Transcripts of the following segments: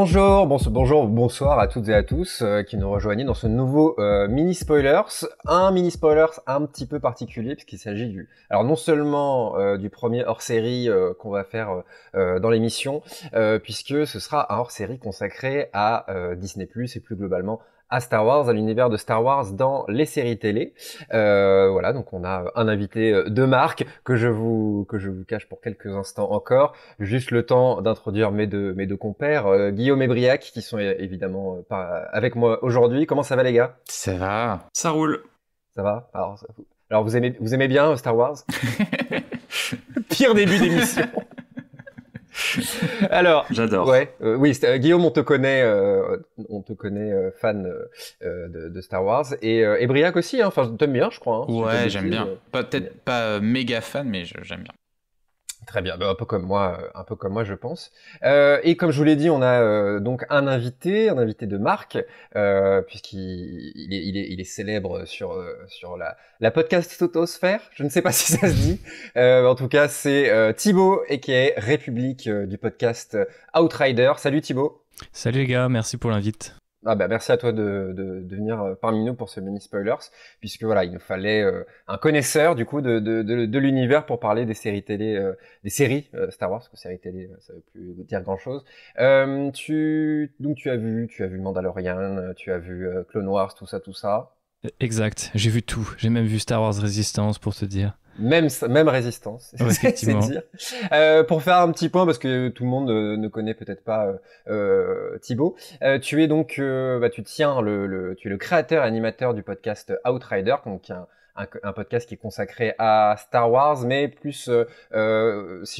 Bonjour, bonsoir, bonsoir à toutes et à tous euh, qui nous rejoignent dans ce nouveau euh, mini spoilers. Un mini spoilers un petit peu particulier puisqu'il s'agit du, alors non seulement euh, du premier hors série qu'on va faire dans l'émission, puisque ce sera un hors série consacré à Disney Plus et plus globalement à Star Wars, à l'univers de Star Wars dans les séries télé. Euh, voilà, donc on a un invité euh, de marque que je vous que je vous cache pour quelques instants encore, juste le temps d'introduire mes deux mes deux compères, euh, Guillaume et Briac, qui sont évidemment pas avec moi aujourd'hui. Comment ça va les gars Ça va, ça roule. Ça va. Alors, alors vous aimez vous aimez bien Star Wars Pire début d'émission. Alors, j'adore. Euh, oui, euh, Guillaume, on te connaît, euh, on te connaît fan de, Star Wars et, et Briac aussi. Hein. Enfin, hein, t'aimes bien, je crois. Hein, ouais, j'aime bien. peut-être pas méga fan, mais j'aime bien. Très bien, bah, un peu comme moi, euh, un peu comme moi, je pense. Euh, et comme je vous l'ai dit, on a euh, donc un invité, un invité de marque, puisqu'il est, célèbre sur sur la, la podcast Totosphère. Je ne sais pas si ça se dit. en tout cas, c'est Thibaut et qui est République du podcast Outrider. Salut Thibaut. Salut les gars, merci pour l'invite. Ah bah merci à toi de, de, de, venir euh, parmi nous pour ce mini spoilers, puisque voilà, il nous fallait euh, un connaisseur du coup de, de l'univers pour parler des séries télé, euh, des séries Star Wars, parce que séries télé, ça veut plus dire grand chose. tu donc tu as vu, tu as vu Mandalorian, tu as vu Clone Wars, tout ça, tout ça. Exact, j'ai vu tout. J'ai même vu Star Wars Resistance pour te dire. Même, même résistance, dire. Euh, pour faire un petit point, parce que tout le monde euh, ne connaît peut-être pas euh, euh Thibaut, tu es donc, bah, tu tiens le, tu es le créateur et animateur du podcast Outrider, donc un, podcast qui est consacré à Star Wars, mais plus, si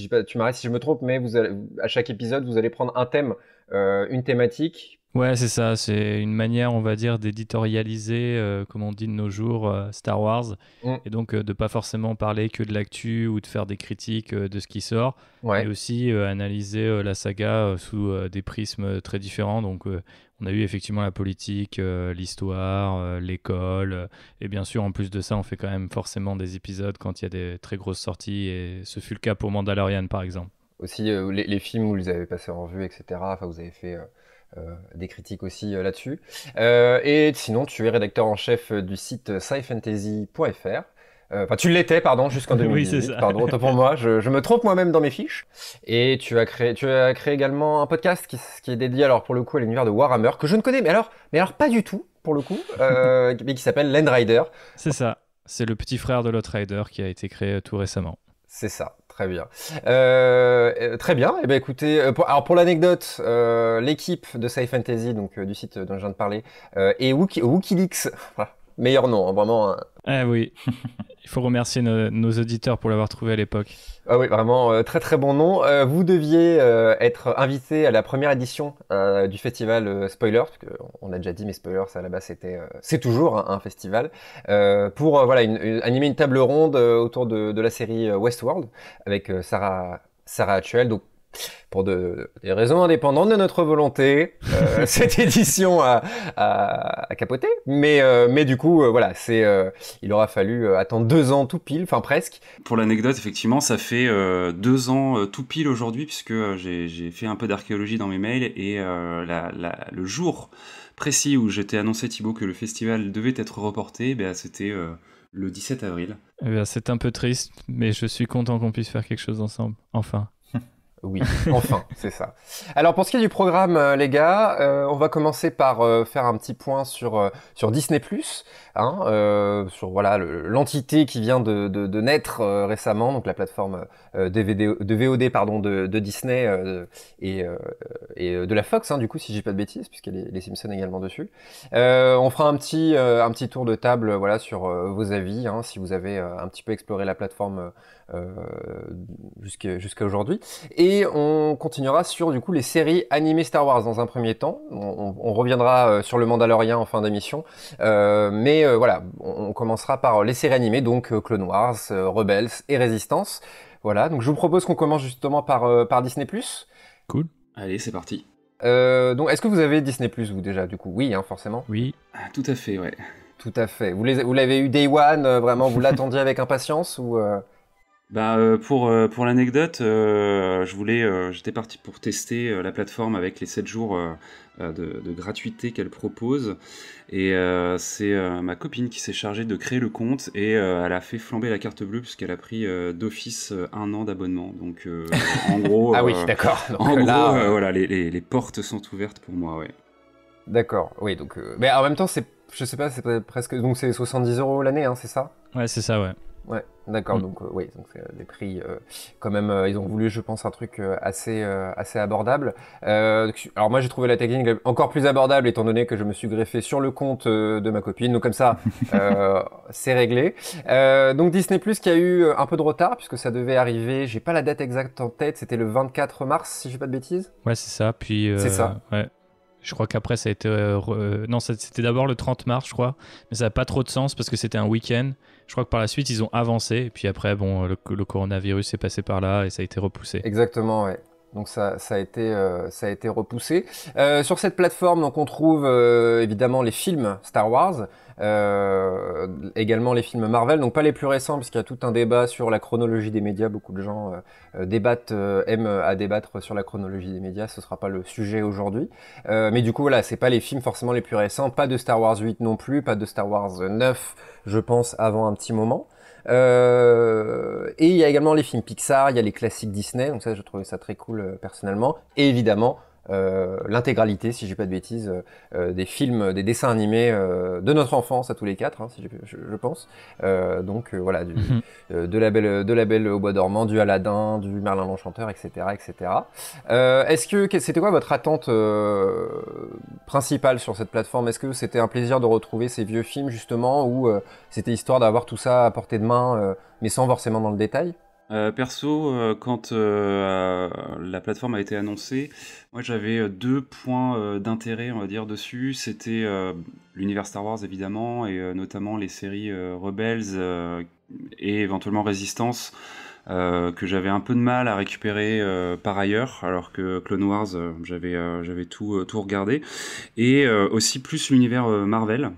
je, tu m'arrêtes si je me trompe, mais vous à chaque épisode, vous allez prendre un thème, une thématique Ouais, c'est ça. C'est une manière, on va dire, d'éditorialiser, euh, comme on dit de nos jours, euh, Star Wars. Mm. Et donc, de euh, de pas forcément parler que de l'actu ou de faire des critiques de ce qui sort. Et aussi analyser la saga sous des prismes très différents. Donc, on a eu effectivement la politique, l'histoire, l'école. et bien sûr, en plus de ça, on fait quand même forcément des épisodes quand il y a des très grosses sorties. Et ce fut le cas pour Mandalorian, par exemple. Aussi, les, les, films où vous les avez passés en revue, etc. Enfin, vous avez fait euh, des critiques aussi euh, là-dessus. Euh, et sinon, tu es rédacteur en chef du site scifantasy.fr. Enfin, tu l'étais, pardon, jusqu'en 2018. Oui, Pardon, pour moi, je, me trompe moi-même dans mes fiches. Et tu as créé, tu as créé également un podcast qui, est dédié, alors pour le coup, à l'univers de Warhammer que je ne connais, mais alors, mais alors pas du tout pour le coup, mais qui s'appelle Land Rider. C'est ça. C'est le petit frère de l'autre Rider qui a été créé tout récemment. C'est ça. Très bien. Euh, très bien. Et eh ben écoutez, euh, pour, alors pour l'anecdote, euh, l'équipe de Fantasy, donc euh, du site euh, dont je viens de parler, et Wiki, Wikileaks, voilà, meilleur nom, hein, vraiment. Ah oui, il faut remercier nos, auditeurs pour l'avoir trouvé à l'époque. Ah oui, vraiment, euh, très très bon nom. Euh, vous deviez euh, être invité à la première édition du festival Spoilers, parce qu'on a déjà dit, mais Spoilers à la base c'était, c'est toujours hein, un festival, pour voilà, animer une table ronde autour de, la série Westworld avec Sarah Sarah pour des raisons indépendantes de notre volonté, euh, cette édition a, capoté. Euh, mais, du coup, euh, voilà, c'est, il aura fallu attendre deux ans tout pile, enfin presque. Pour l'anecdote, effectivement, ça fait deux ans tout pile aujourd'hui, puisque j'ai, fait un peu d'archéologie dans mes mails et le jour précis où j'étais annoncé Thibaut que le festival devait être reporté, eh c'était le 17 avril. Eh c'est un peu triste, mais je suis content qu'on puisse faire quelque chose ensemble, enfin. Oui, enfin, c'est ça. Alors pour ce qui est du programme, euh, les gars, euh, on va commencer par euh, faire un petit point sur sur Disney hein, sur voilà l'entité qui vient de, naître récemment, donc la plateforme DVD, de VOD pardon de, Disney et, de la Fox, hein, du coup si j'ai pas de bêtises, puisqu'il y les, Simpsons également dessus. on fera un petit un petit tour de table voilà sur vos avis, hein, si vous avez un petit peu exploré la plateforme jusqu'à jusqu'à aujourd'hui et et on continuera sur du coup les séries animées Star Wars dans un premier temps. On, reviendra euh, sur le Mandalorian en fin d'émission. Euh, mais euh, voilà, on, commencera par les séries animées, donc Clone Wars, Rebels et Résistance. Voilà, donc je vous propose qu'on commence justement par, par Disney ⁇ Cool. Allez, c'est parti. donc, est-ce que vous avez Disney vous déjà du coup Oui, hein, forcément. Oui. Ah, tout à fait, ouais. Tout à fait. Vous l'avez eu Day One Vraiment, vous l'attendiez avec impatience ou bah, euh, pour euh, pour l'anecdote, euh, je voulais, j'étais parti pour tester la plateforme avec les 7 jours de, gratuité qu'elle propose. Et c'est ma copine qui s'est chargée de créer le compte et elle a fait flamber la carte bleue puisqu'elle a pris d'office un an d'abonnement. Donc en gros, ah oui, d'accord. En voilà, les, portes sont ouvertes pour moi, ouais. D'accord, oui. Donc, mais en même temps, c'est, je sais pas, c'est presque donc c'est 70 euros l'année, hein, c'est ça Ouais, c'est ça, ouais. Ouais, d'accord. Mm. Donc, euh, oui, donc les euh, prix, euh, quand même, ils ont voulu, je pense, un truc assez, assez abordable. alors, moi, j'ai trouvé la technique encore plus abordable, étant donné que je me suis greffé sur le compte de ma copine. Donc, comme ça, c'est réglé. donc, Disney Plus qui a eu un peu de retard, puisque ça devait arriver. J'ai pas la date exacte en tête. C'était le 24 mars, si j'ai pas de bêtises. Ouais, c'est ça. Puis. c'est ça. Ouais. Je crois qu'après, ça a été. Non, c'était d'abord le 30 mars, je crois. Mais ça n'a pas trop de sens parce que c'était un week-end je crois que par la suite, ils ont avancé. Et puis après, bon, le, coronavirus est passé par là et ça a été repoussé. Exactement, ouais. Donc euh, ça, a été, repoussé. Euh, sur cette plateforme, donc on trouve euh, évidemment les films Star Wars, également les films Marvel, donc pas les plus récents, puisqu'il y a tout un débat sur la chronologie des médias. Beaucoup de gens débattent, aiment à débattre sur la chronologie des médias. Ce ne sera pas le sujet aujourd'hui. mais du coup, voilà, c'est pas les films forcément les plus récents. Pas de Star Wars 8 non plus, pas de Star Wars 9, je pense, avant un petit moment. Euh, et il y a également les films Pixar, il y a les classiques Disney, donc ça, je trouvais ça très cool euh, personnellement. Et évidemment, euh, l'intégralité, si j'ai pas de bêtises, euh, euh, des films, des dessins animés de notre enfance à tous les quatre, hein, si je, je, pense. donc voilà, du, mhm. de la belle, de la belle au bois dormant, du Aladdin, du Merlin l'enchanteur, etc., etc. Est-ce que c'était quoi votre attente principale sur cette plateforme Est-ce que c'était un plaisir de retrouver ces vieux films justement, ou c'était histoire d'avoir tout ça à portée de main, mais sans forcément dans le détail euh, perso, euh, quand euh, la plateforme a été annoncée, moi j'avais deux points d'intérêt, on va dire, dessus. C'était l'univers Star Wars, évidemment, et notamment les séries Rebels et éventuellement Résistance, que j'avais un peu de mal à récupérer par ailleurs, alors que Clone Wars, j'avais j'avais tout, tout regardé. Et aussi plus l'univers Marvel,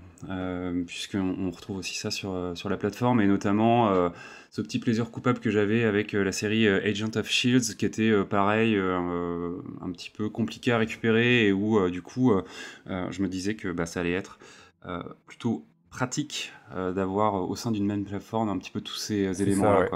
puisqu'on on retrouve aussi ça sur, sur la plateforme, et notamment ce petit plaisir coupable que j'avais avec euh, la série euh, Agent of Shields, qui était euh, pareil, un petit peu compliqué à récupérer et où du coup, je me disais que bah, ça allait être plutôt pratique d'avoir au sein d'une même plateforme un petit peu tous ces éléments-là.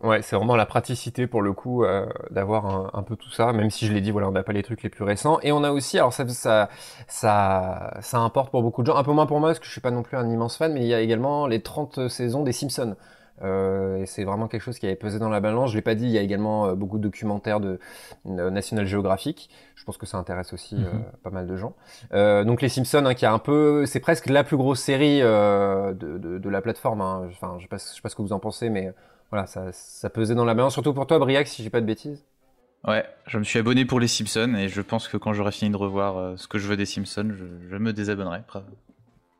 Ouais, c'est vraiment la praticité pour le coup d'avoir un, peu tout ça, même si je l'ai dit, voilà, on n'a pas les trucs les plus récents. Et on a aussi, alors ça, ça, ça, ça importe pour beaucoup de gens, un peu moins pour moi parce que je suis pas non plus un immense fan, mais il y a également les 30 saisons des Simpsons. Euh, et c'est vraiment quelque chose qui avait pesé dans la balance. Je l'ai pas dit, il y a également euh, beaucoup de documentaires de euh, National Geographic. Je pense que ça intéresse aussi mhm. pas mal de gens. donc les Simpsons, hein, qui a un peu, c'est presque la plus grosse série de, la plateforme. Hein. Enfin, je ne sais pas ce que vous en pensez, mais voilà, ça, pesait dans la balance. Surtout pour toi, Briac, si j'ai pas de bêtises. Ouais, je me suis abonné pour les Simpsons et je pense que quand j'aurai fini de revoir ce que je veux des Simpsons, je, je me désabonnerai.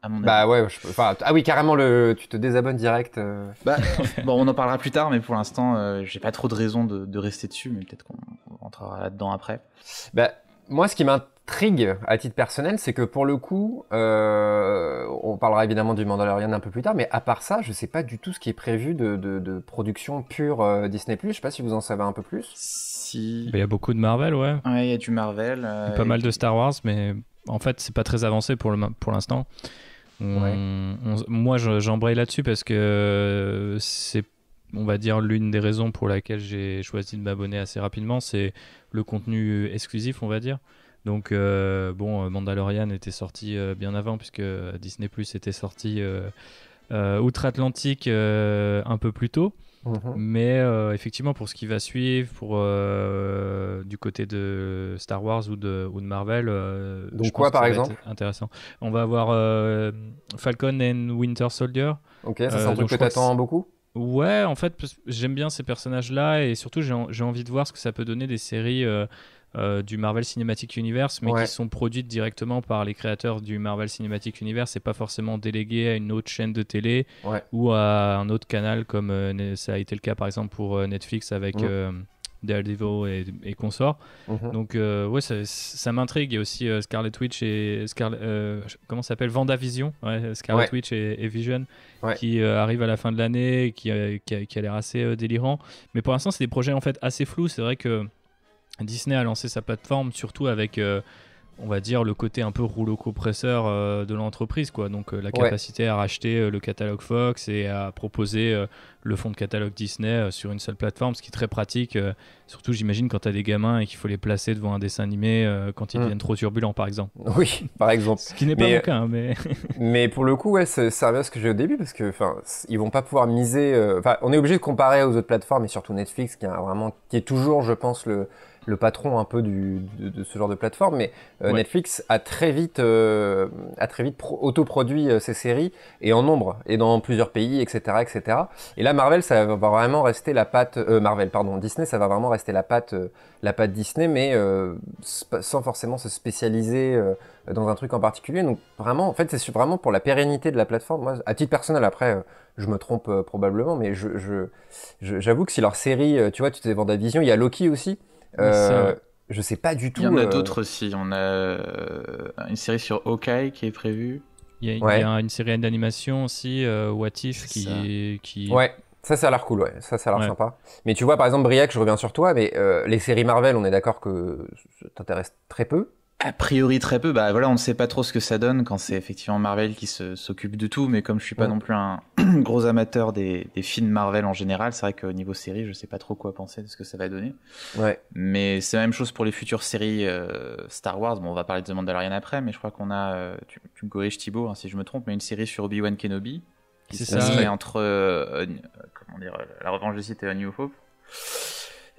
Bah ouais, je, ah oui, carrément, le, tu te désabonnes direct. Euh. Bah, bon, on en parlera plus tard, mais pour l'instant, euh, j'ai pas trop de raison de, rester dessus, mais peut-être qu'on rentrera là-dedans après. Bah, moi, ce qui m'intrigue à titre personnel, c'est que pour le coup, euh, on parlera évidemment du Mandalorian un peu plus tard, mais à part ça, je sais pas du tout ce qui est prévu de, production pure Disney. Je sais pas si vous en savez un peu plus. Si. Il y a beaucoup de Marvel, ouais. Ouais, il y a du Marvel. pas mal de Star Wars, mais en fait, c'est pas très avancé pour l'instant. Pour Mm, moi, j'embraye là-dessus parce que euh, c'est, on va dire, l'une des raisons pour laquelle j'ai choisi de m'abonner assez rapidement, c'est le contenu exclusif, on va dire. Donc, euh, bon, euh, Mandalorian était sorti bien avant, puisque Disney Plus était sorti outre-Atlantique un peu plus tôt. Mhm. Mais euh, effectivement, pour ce qui va suivre, pour euh, du côté de Star Wars ou de, ou de Marvel, euh, donc quoi par exemple Intéressant. On va avoir Falcon and Winter Soldier. Ok, ça c'est un truc que t'attends beaucoup. Ouais, en fait, j'aime bien ces personnages-là et surtout j'ai envie de voir ce que ça peut donner des séries euh, du Marvel Cinematic Universe, mais qui sont produites directement par les créateurs du Marvel Cinematic Universe et pas forcément déléguées à une autre chaîne de télé ou à un autre canal, comme euh, ça a été le cas par exemple pour euh, Netflix avec. Mm. Daredevil et, et consorts. Mhm. Donc, ouais, ça, m'intrigue. Il y a aussi Scarlet Witch et. Scarlet, comment s'appelle Vendavision. Ouais, Scarlet Witch et, Vision qui arrive à la fin de l'année, qui, qui, a, a l'air assez délirant. Mais pour l'instant, c'est des projets en fait assez flous. C'est vrai que Disney a lancé sa plateforme surtout avec euh, on va dire le côté un peu rouleau compresseur euh, de l'entreprise quoi donc euh, la capacité à racheter le catalogue Fox et à proposer le fond de catalogue Disney sur une seule plateforme ce qui est très pratique surtout j'imagine quand tu as des gamins et qu'il faut les placer devant un dessin animé quand ils hmm. deviennent trop turbulents par exemple oui par exemple ce qui n'est pas aucun, mais hein, mais pour le coup ouais ça ce que j'ai au début parce que enfin ils vont pas pouvoir miser enfin on est obligé de comparer aux autres plateformes et surtout Netflix qui a vraiment qui est toujours je pense le le patron un peu de, ce genre de plateforme, mais euh, Netflix a très vite, euh, a très vite autoproduit euh, ses séries et en nombre et dans plusieurs pays, etc., etc. Et là, Marvel, ça va vraiment rester la patte euh, Marvel, pardon, Disney, ça va vraiment rester la patte, la patte Disney, mais sans forcément se spécialiser dans un truc en particulier. Donc vraiment, en fait, c'est vraiment pour la pérennité de la plateforme. Moi, à titre personnel, après, je me trompe probablement, mais je, j'avoue que si leur série, tu vois, tu te Vision, il y a Loki aussi euh, je sais pas du tout. Il y en a euh, d'autres aussi. On a euh, une série sur Hawkeye qui est prévue. Il y a, une série d'animation aussi, What If, qui, Ouais. Ça, ça a l'air cool, ouais. Ça, ça a l'air sympa. Mais tu vois, par exemple, Briac, je reviens sur toi, mais les séries Marvel, on est d'accord que ça t'intéresse très peu a priori très peu. Bah voilà, on ne sait pas trop ce que ça donne quand c'est effectivement Marvel qui se s'occupe de tout. Mais comme je suis pas non plus un gros amateur des, des films Marvel en général, c'est vrai qu'au niveau série, je ne sais pas trop quoi penser de ce que ça va donner. Ouais. Mais c'est la même chose pour les futures séries euh, Star Wars. on va parler de The Mandalorian après, mais je crois qu'on a, euh, tu, me corriges Thibaut hein, si je me trompe, mais une série sur Obi-Wan Kenobi qui se serait entre euh, comment dire, la Revanche des Sith et A New Hope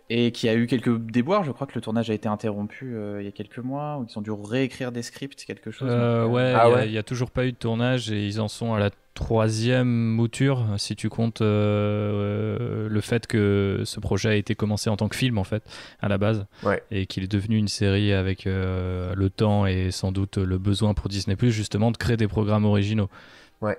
et qui a eu quelques déboires. Je crois que le tournage a été interrompu euh, il y a quelques mois, où ils ont dû réécrire des scripts, quelque chose. Euh, euh, ah ouais, il y n'y a, toujours pas eu de tournage et ils en sont à la troisième mouture, si tu comptes le fait que ce projet a été commencé en tant que film, en fait, à la base, et qu'il est devenu une série avec le temps et sans doute le besoin pour Disney, justement, de créer des programmes originaux. Ouais.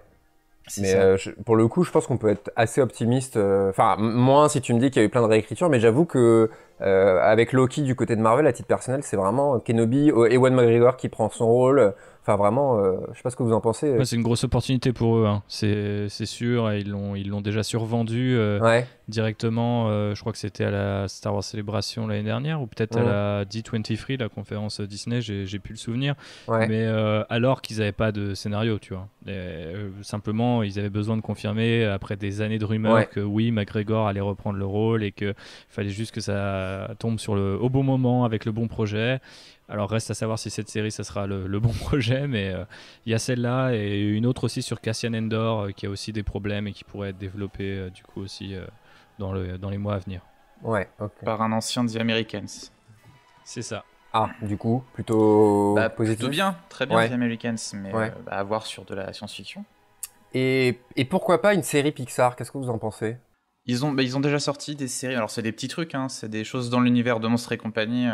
Mais euh, pour le coup, je pense qu'on peut être assez optimiste. Euh, enfin, moins si tu me dis qu'il y a eu plein de réécritures, mais j'avoue que euh, avec Loki du côté de Marvel, à titre personnel, c'est vraiment Kenobi, Ewan McGregor qui prend son rôle. Enfin, vraiment, euh, je sais pas ce que vous en pensez. Euh. c'est une grosse opportunité pour eux, hein. c'est sûr. Ils l'ont, déjà survendu euh, directement. je crois que c'était à la Star Wars Célébration l'année dernière, ou peut-être à mhm. la D23, la conférence Disney. J'ai pu le souvenir. Mais alors qu'ils n'avaient pas de scénario, tu vois. simplement, ils avaient besoin de confirmer après des années de rumeurs que oui, McGregor allait reprendre le rôle et que fallait juste que ça tombe sur le au bon moment avec le bon projet. Alors reste à savoir si cette série, ça sera le, bon projet, mais euh, il y a celle-là et une autre aussi sur Cassian Endor euh, qui a aussi des problèmes et qui pourrait être développée euh, du coup aussi dans, le, dans les mois à venir. Ouais, ok. Par un ancien The Americans. C'est ça. Ah, du coup, plutôt bah, positif. Plutôt bien, très bien The Americans, mais avoir à voir sur de la science-fiction. Et, et pourquoi pas une série Pixar Qu'est-ce que vous en pensez ils ont, bah, ils ont déjà sorti des séries, alors c'est des petits trucs, hein, c'est des choses dans l'univers de Monstres et compagnie.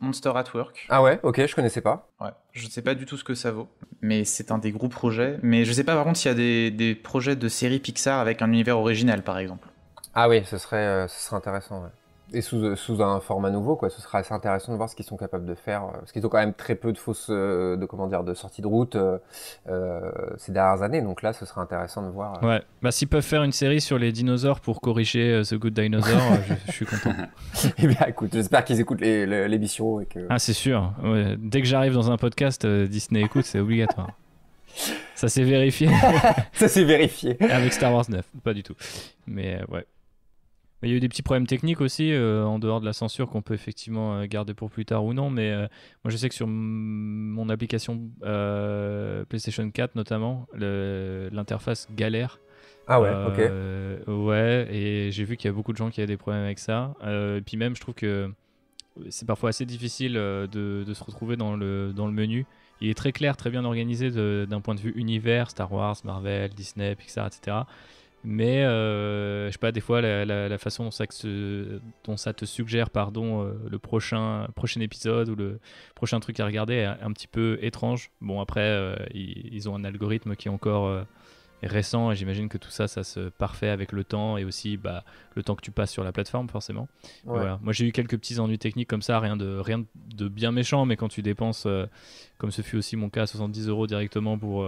Monster at Work. Ah ouais, ok, je connaissais pas. Ouais, je ne sais pas du tout ce que ça vaut, mais c'est un des gros projets. Mais je ne sais pas par contre s'il y a des, des, projets de séries Pixar avec un univers original, par exemple. Ah oui, ce serait, euh, ce serait intéressant et euh, sous, un format nouveau, quoi. Ce sera assez intéressant de voir ce qu'ils sont capables de faire, euh, parce qu'ils ont quand même très peu de fausses, euh, de comment dire, de sorties de route ces dernières années. Donc là, ce sera intéressant de voir. Ouais. Bah s'ils peuvent faire une série sur les dinosaures pour corriger The Good Dinosaur, je, suis content. eh bien, écoute, j'espère qu'ils écoutent l'émission et que. Ah, c'est sûr. Dès que j'arrive dans un podcast, Disney écoute, c'est obligatoire. Ça s'est vérifié. Ça s'est vérifié. Avec Star Wars 9, pas du tout. Mais ouais il y a eu des petits problèmes techniques aussi, euh, en dehors de la censure qu'on peut effectivement euh, garder pour plus tard ou non. Mais euh, moi, je sais que sur mon application PlayStation 4, notamment, l'interface galère. Ah ouais, ok. Ouais, et j'ai vu qu'il y a beaucoup de gens qui avaient des problèmes avec ça. et puis même, je trouve que c'est parfois assez difficile de, se retrouver dans le, dans le menu. Il est très clair, très bien organisé d'un point de vue univers, Star Wars, Marvel, Disney, Pixar, etc. Mais euh, je sais pas, des fois la, façon dont ça, ça, te suggère pardon, euh, le prochain, prochain épisode ou le prochain truc à regarder est un, petit peu étrange. Bon après, euh, ils, ont un algorithme qui est encore récent et j'imagine que tout ça, ça se parfait avec le temps et aussi bah, le temps que tu passes sur la plateforme forcément. Moi j'ai eu quelques petits ennuis techniques comme ça, rien de, rien de bien méchant, mais quand tu dépenses, comme ce fut aussi mon cas, 70 euros directement pour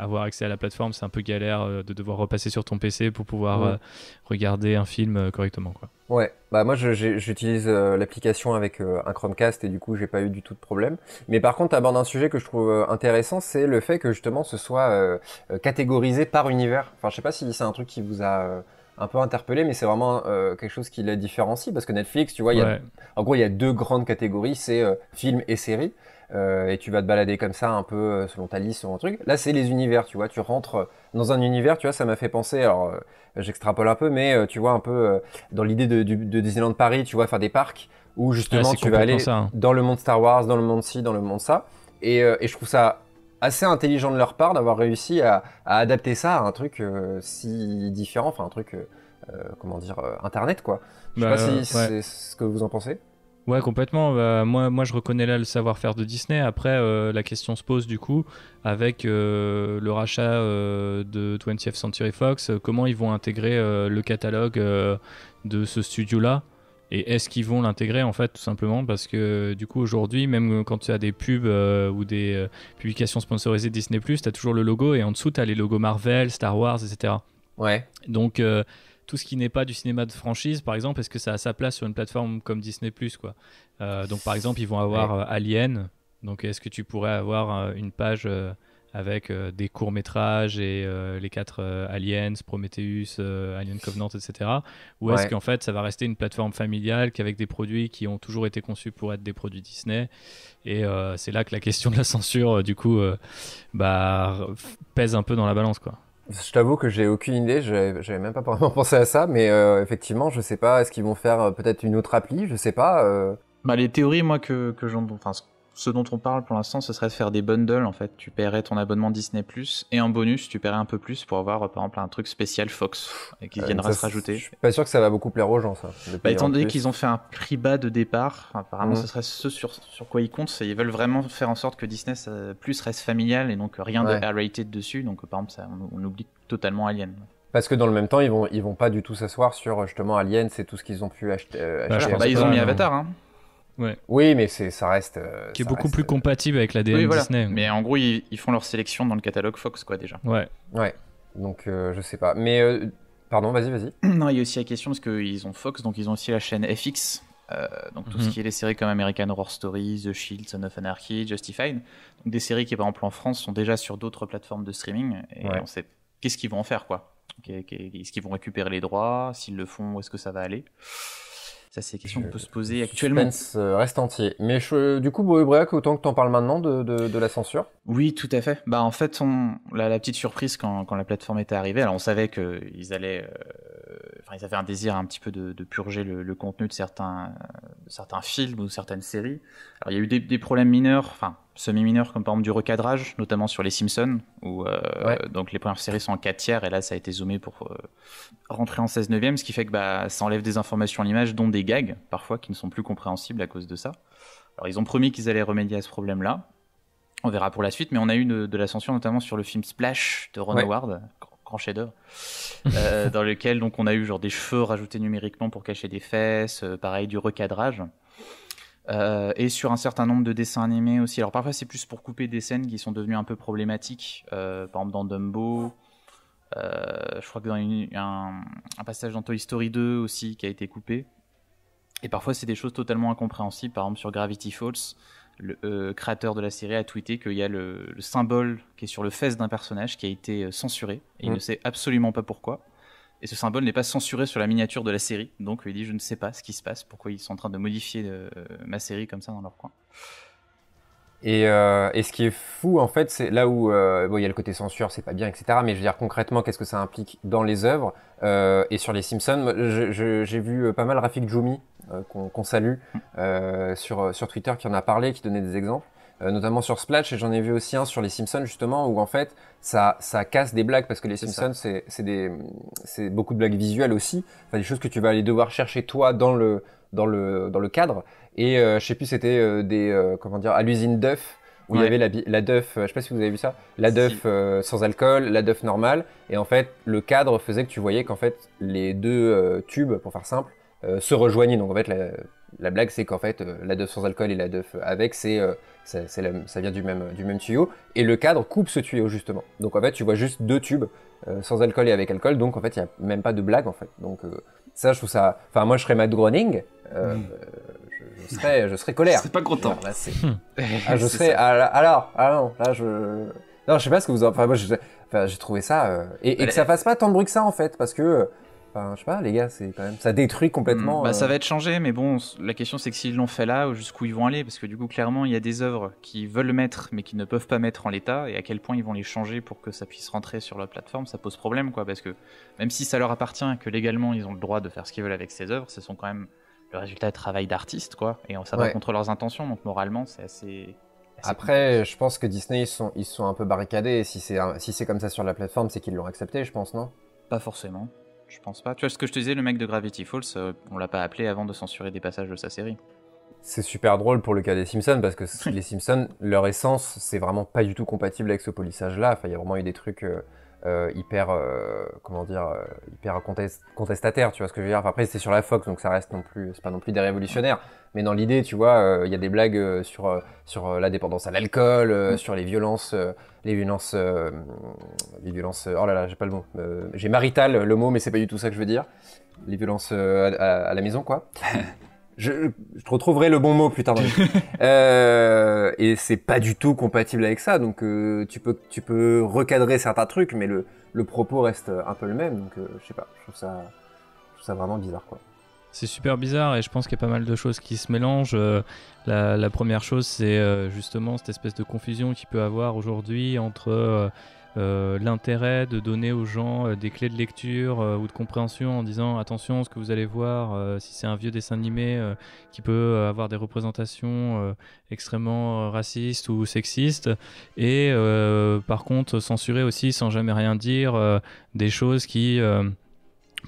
avoir accès à la plateforme, c'est un peu galère euh, de devoir repasser sur ton PC pour pouvoir euh, regarder un film euh, correctement. Quoi. Ouais, bah moi j'utilise l'application avec un Chromecast et du coup j'ai pas eu du tout de problème. Mais par contre, aborde un sujet que je trouve intéressant, c'est le fait que justement ce soit catégorisé par univers. Enfin, je sais pas si c'est un truc qui vous a un peu interpellé, mais c'est vraiment quelque chose qui la différencie parce que Netflix, tu vois, il y a, en gros, il y a deux grandes catégories, c'est film films et séries. Euh, et tu vas te balader comme ça un peu euh, selon ta liste, selon un truc. Là, c'est les univers, tu vois. Tu rentres euh, dans un univers, tu vois, ça m'a fait penser, alors j'extrapole un peu, mais tu vois, un peu dans l'idée de, de, Disneyland Paris, tu vois, faire des parcs où justement ah, tu vas aller hein. dans le monde Star Wars, dans le monde ci, dans le monde ça. Et, je trouve ça assez intelligent de leur part d'avoir réussi à, adapter ça à un truc si différent, enfin un truc, comment dire, internet, quoi. Je sais bah, pas si c'est ce que vous en pensez. Ouais, complètement. Bah, moi, moi, je reconnais là le savoir-faire de Disney. Après, euh, la question se pose du coup avec euh, le rachat euh, de 20th Century Fox. Comment ils vont intégrer le catalogue de ce studio-là Et est-ce qu'ils vont l'intégrer en fait, tout simplement Parce que du coup, aujourd'hui, même quand tu as des pubs ou des publications sponsorisées Disney, tu as toujours le logo et en dessous, tu as les logos Marvel, Star Wars, etc. Ouais. Donc tout ce qui n'est pas du cinéma de franchise, par exemple, est-ce que ça a sa place sur une plateforme comme Disney Plus quoi euh, Donc par exemple, ils vont avoir euh, Alien. Donc est-ce que tu pourrais avoir euh, une page avec des courts métrages et les quatre Aliens, Prometheus, Alien Covenant, etc. Ou est-ce qu'en fait ça va rester une plateforme familiale qu'avec des produits qui ont toujours été conçus pour être des produits Disney Et c'est là que la question de la censure, du coup, bah, pèse un peu dans la balance quoi. Je t'avoue que j'ai aucune idée, j'avais même pas vraiment pensé à ça, mais euh, effectivement, je sais pas, est-ce qu'ils vont faire euh, peut-être une autre appli, je sais pas. Euh... Bah, les théories, moi, que, que j'en. Enfin, ce dont on parle pour l'instant, ce serait de faire des bundles en fait. Tu paierais ton abonnement Disney Plus et en bonus, tu paierais un peu plus pour avoir par exemple un truc spécial Fox qui euh, viendra se rajouter. Je suis pas sûr que ça va beaucoup plaire aux gens ça. Bah, étant donné qu'ils ont fait un prix bas de départ, apparemment mhm. ce serait ce sur, quoi ils comptent, ils veulent vraiment faire en sorte que Disney Plus reste familial et donc rien de R-rated dessus. Donc par exemple, ça, on, oublie totalement Alien. Parce que dans le même temps, ils vont, ils vont pas du tout s'asseoir sur justement Alien, c'est tout ce qu'ils ont pu acheter. Euh, bah, bah, ils ont mis Avatar. Hein. Oui, mais c'est, ça reste. Euh, qui est beaucoup plus euh, compatible avec la oui, Disney. Mais en gros, ils, font leur sélection dans le catalogue Fox, quoi, déjà. Ouais. Ouais. Donc, je euh, je sais pas. Mais. pardon, vas-y, vas-y. Non, il y a aussi la question, parce qu'ils ont Fox, donc ils ont aussi la chaîne FX. donc, tout ce mhm. qui est les séries comme American Horror Story, The Shield, Son of Anarchy, Justified. Donc, des séries qui, par exemple, en France, sont déjà sur d'autres plateformes de streaming. Et on sait qu'est-ce qu'ils vont en faire, quoi. Est-ce qu'ils vont récupérer les droits S'ils le font, où est-ce que ça va aller ça, c'est une question qu'on peut se poser actuellement. Euh, reste entier. Mais du coup, Boébriac, autant que tu en parles maintenant de, de, de, la censure Oui, tout à fait. Bah, en fait, on, la, la petite surprise quand, quand, la plateforme était arrivée, alors on savait qu'ils allaient euh, ils avaient un désir un petit peu de, purger le, contenu de certains, euh, films ou certaines séries. Alors, il y a eu des, problèmes mineurs, enfin, semi-mineurs, comme par exemple du recadrage, notamment sur Les Simpsons, où euh, donc les premières séries sont en 4 tiers, et là, ça a été zoomé pour euh, rentrer en 16 neuvième, ce qui fait que bah, ça enlève des informations à l'image, dont des gags, parfois, qui ne sont plus compréhensibles à cause de ça. Alors, ils ont promis qu'ils allaient remédier à ce problème-là. On verra pour la suite, mais on a eu de, l'ascension, notamment sur le film Splash de Ron Howard, grand chef-d'œuvre, euh, dans lequel donc on a eu genre des cheveux rajoutés numériquement pour cacher des fesses, euh, pareil du recadrage. Euh, et sur un certain nombre de dessins animés aussi. Alors parfois c'est plus pour couper des scènes qui sont devenues un peu problématiques. par exemple dans Dumbo, je crois que dans un, un, passage dans Toy Story 2 aussi qui a été coupé. Et parfois c'est des choses totalement incompréhensibles. Par exemple sur Gravity Falls, le euh, créateur de la série a tweeté qu'il y a le, symbole qui est sur le fesse d'un personnage qui a été euh, censuré et il mm. ne sait absolument pas pourquoi. Et ce symbole n'est pas censuré sur la miniature de la série, donc il dit je ne sais pas ce qui se passe, pourquoi ils sont en train de modifier euh, ma série comme ça dans leur coin. Et, euh, et, ce qui est fou, en fait, c'est là où euh, bon, il y a le côté censure, c'est pas bien, etc. Mais je veux dire concrètement, qu'est-ce que ça implique dans les œuvres euh, et sur les Simpsons J'ai vu euh, pas mal Rafik Djoumi, euh, qu'on salue, sur, sur Twitter, qui en a parlé, qui donnait des exemples, notamment sur Splash, et j'en ai vu aussi un sur les Simpsons, justement, où en fait, ça, ça casse des blagues, parce que les Simpsons, c'est beaucoup de blagues visuelles aussi, enfin, des choses que tu vas aller devoir chercher toi dans le, dans le, dans le cadre. Et euh, je sais plus, c'était euh, des euh, comment dire à l'usine d'œufs où il y avait la, la d'œuf je sais pas si vous avez vu ça, la d'œuf sans alcool, la d'œuf normale, et en fait le cadre faisait que tu voyais qu'en fait les deux tubes, pour faire simple, se rejoignaient. Donc en fait la, blague c'est qu'en fait la d'œuf sans alcool et la d'œuf avec, c'est, ça, vient du même, du même tuyau, et le cadre coupe ce tuyau justement. Donc en fait tu vois juste deux tubes sans alcool et avec alcool, donc en fait il n'y a même pas de blague en fait. Donc ça je trouve ça... Enfin moi je serais Matt Groening. Mm je serais, je serais colère. C'est pas content. Ah, bah, hmm. ah, je serais. Ah, alors, là, je. Non, je sais pas ce que vous. En... Enfin, moi, j'ai trouvé ça. Euh, et, que ça fasse pas tant de bruit que ça, en fait, parce que. je sais pas, les gars, c'est quand même. Ça détruit complètement. Hmm, bah, Ça euh, va être changé, mais bon, la question c'est que s'ils l'ont fait là, jusqu'où ils vont aller Parce que du coup, clairement, il y a des œuvres qu'ils veulent mettre, mais qu'ils ne peuvent pas mettre en l'état, et à quel point ils vont les changer pour que ça puisse rentrer sur leur plateforme, ça pose problème, quoi. Parce que même si ça leur appartient, et que légalement ils ont le droit de faire ce qu'ils veulent avec ces œuvres, ce sont quand même le résultat est travail d'artiste, quoi. Et ça va contre leurs intentions, donc moralement, c'est assez. Après, je pense que Disney, ils sont, ils sont un peu barricadés. Et si c'est si comme ça sur la plateforme, c'est qu'ils l'ont accepté, je pense, non Pas forcément. Je pense pas. Tu vois ce que je te disais, le mec de Gravity Falls, euh, on l'a pas appelé avant de censurer des passages de sa série. C'est super drôle pour le cas des Simpsons parce que les Simpsons, leur essence, c'est vraiment pas du tout compatible avec ce polissage-là. Enfin, il y a vraiment eu des trucs. Euh, euh, hyper, euh, comment dire, euh, hyper contestataire, tu vois ce que je veux dire. après, c'est sur la Fox, donc ça reste non plus, c'est pas non plus des révolutionnaires, mais dans l'idée, tu vois, il y a des blagues sur, sur la dépendance à l'alcool, sur les violences, les violences, les violences, oh là là, j'ai pas le mot, j'ai marital le mot, mais c'est pas du tout ça que je veux dire, les violences à, la maison, quoi. je, retrouverai le bon mot plus tard. Euh, et c'est pas du tout compatible avec ça, donc euh, tu peux tu peux recadrer certains trucs, mais le, propos reste un peu le même. Donc euh, je sais pas, je trouve ça ça vraiment bizarre quoi. C'est super bizarre et je pense qu'il y a pas mal de choses qui se mélangent. La, première chose, c'est justement cette espèce de confusion qu'il peut avoir aujourd'hui entre euh, l'intérêt de donner aux gens euh, des clés de lecture euh, ou de compréhension en disant attention ce que vous allez voir si c'est un vieux dessin animé qui peut avoir des représentations extrêmement racistes ou sexistes et par contre censurer aussi sans jamais rien dire des choses qui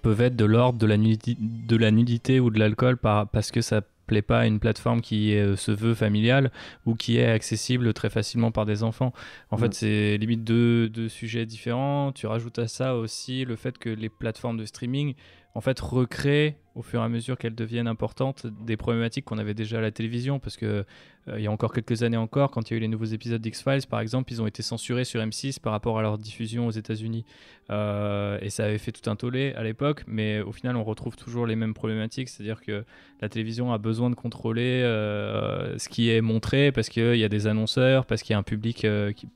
peuvent être de l'ordre de, la nudité, de la nudité ou de l'alcool parce que ça n'est pas une plateforme qui euh, se veut familiale ou qui est accessible très facilement par des enfants. En fait, mm. c'est limite deux, sujets différents. Tu rajoutes à ça aussi le fait que les plateformes de streaming en fait recréent au fur et à mesure qu'elles deviennent importantes des problématiques qu'on avait déjà à la télévision parce que euh, il y a encore quelques années encore, quand il y a eu les nouveaux épisodes d'X-Files, par exemple, ils ont été censurés sur M6 par rapport à leur diffusion aux États-Unis. Euh, et ça avait fait tout un tollé à l'époque, mais au final, on retrouve toujours les mêmes problématiques, c'est-à-dire que la télévision a besoin de contrôler euh, ce qui est montré parce qu'il y a des annonceurs, parce qu'il y a un public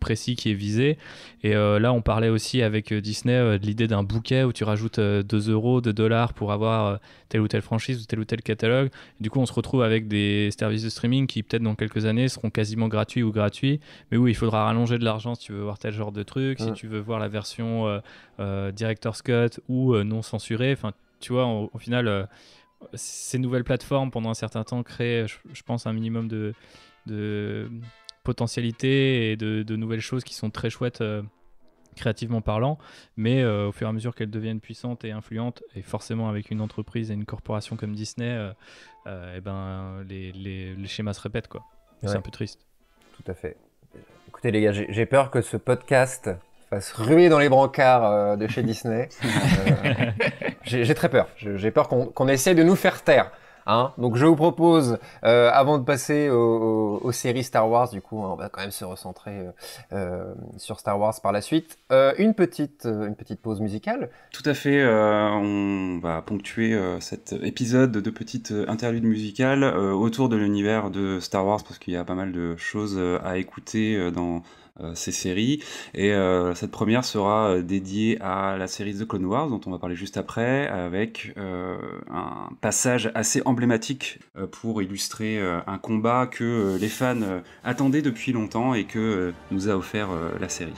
précis qui est visé. Et là, on parlait aussi avec Disney de l'idée d'un bouquet où tu rajoutes 2 euros, 2 dollars pour avoir telle ou telle franchise ou tel ou tel catalogue. du coup, on se retrouve avec des services de streaming qui peut-être n'ont quelques années seront quasiment gratuits ou gratuits, mais oui, il faudra rallonger de l'argent si tu veux voir tel genre de truc, si tu veux voir la version euh, euh Director's Cut ou euh, non censurée. Enfin, tu vois, au, final, euh, ces nouvelles plateformes, pendant un certain temps, créent, je, pense, un minimum de, de potentialités et de, de, nouvelles choses qui sont très chouettes créativement parlant, mais euh, au fur et à mesure qu'elles deviennent puissantes et influentes, et forcément avec une entreprise et une corporation comme Disney, euh, euh, eh ben, les, les, schémas se répètent. quoi. C'est un peu triste. Tout à fait. Écoutez les gars, j'ai peur que ce podcast fasse ruer dans les brancards de chez Disney. j'ai très peur. J'ai peur qu'on qu'on essaie de nous faire taire. Hein. Donc je vous propose, euh, avant de passer aux, séries Star Wars, du coup, hein, on va quand même se recentrer euh, euh, sur Star Wars par la suite, une, petite, une petite pause musicale. Tout à fait, on va ponctuer cet épisode de petite interlude musicale autour de l'univers de Star Wars, parce qu'il y a pas mal de choses à écouter dans euh, ces séries. Et euh, cette première sera euh, dédiée à la série The Clone Wars, dont on va parler juste après, avec un passage assez emblématique pour illustrer un combat que les fans attendaient depuis longtemps et que nous a offert la série.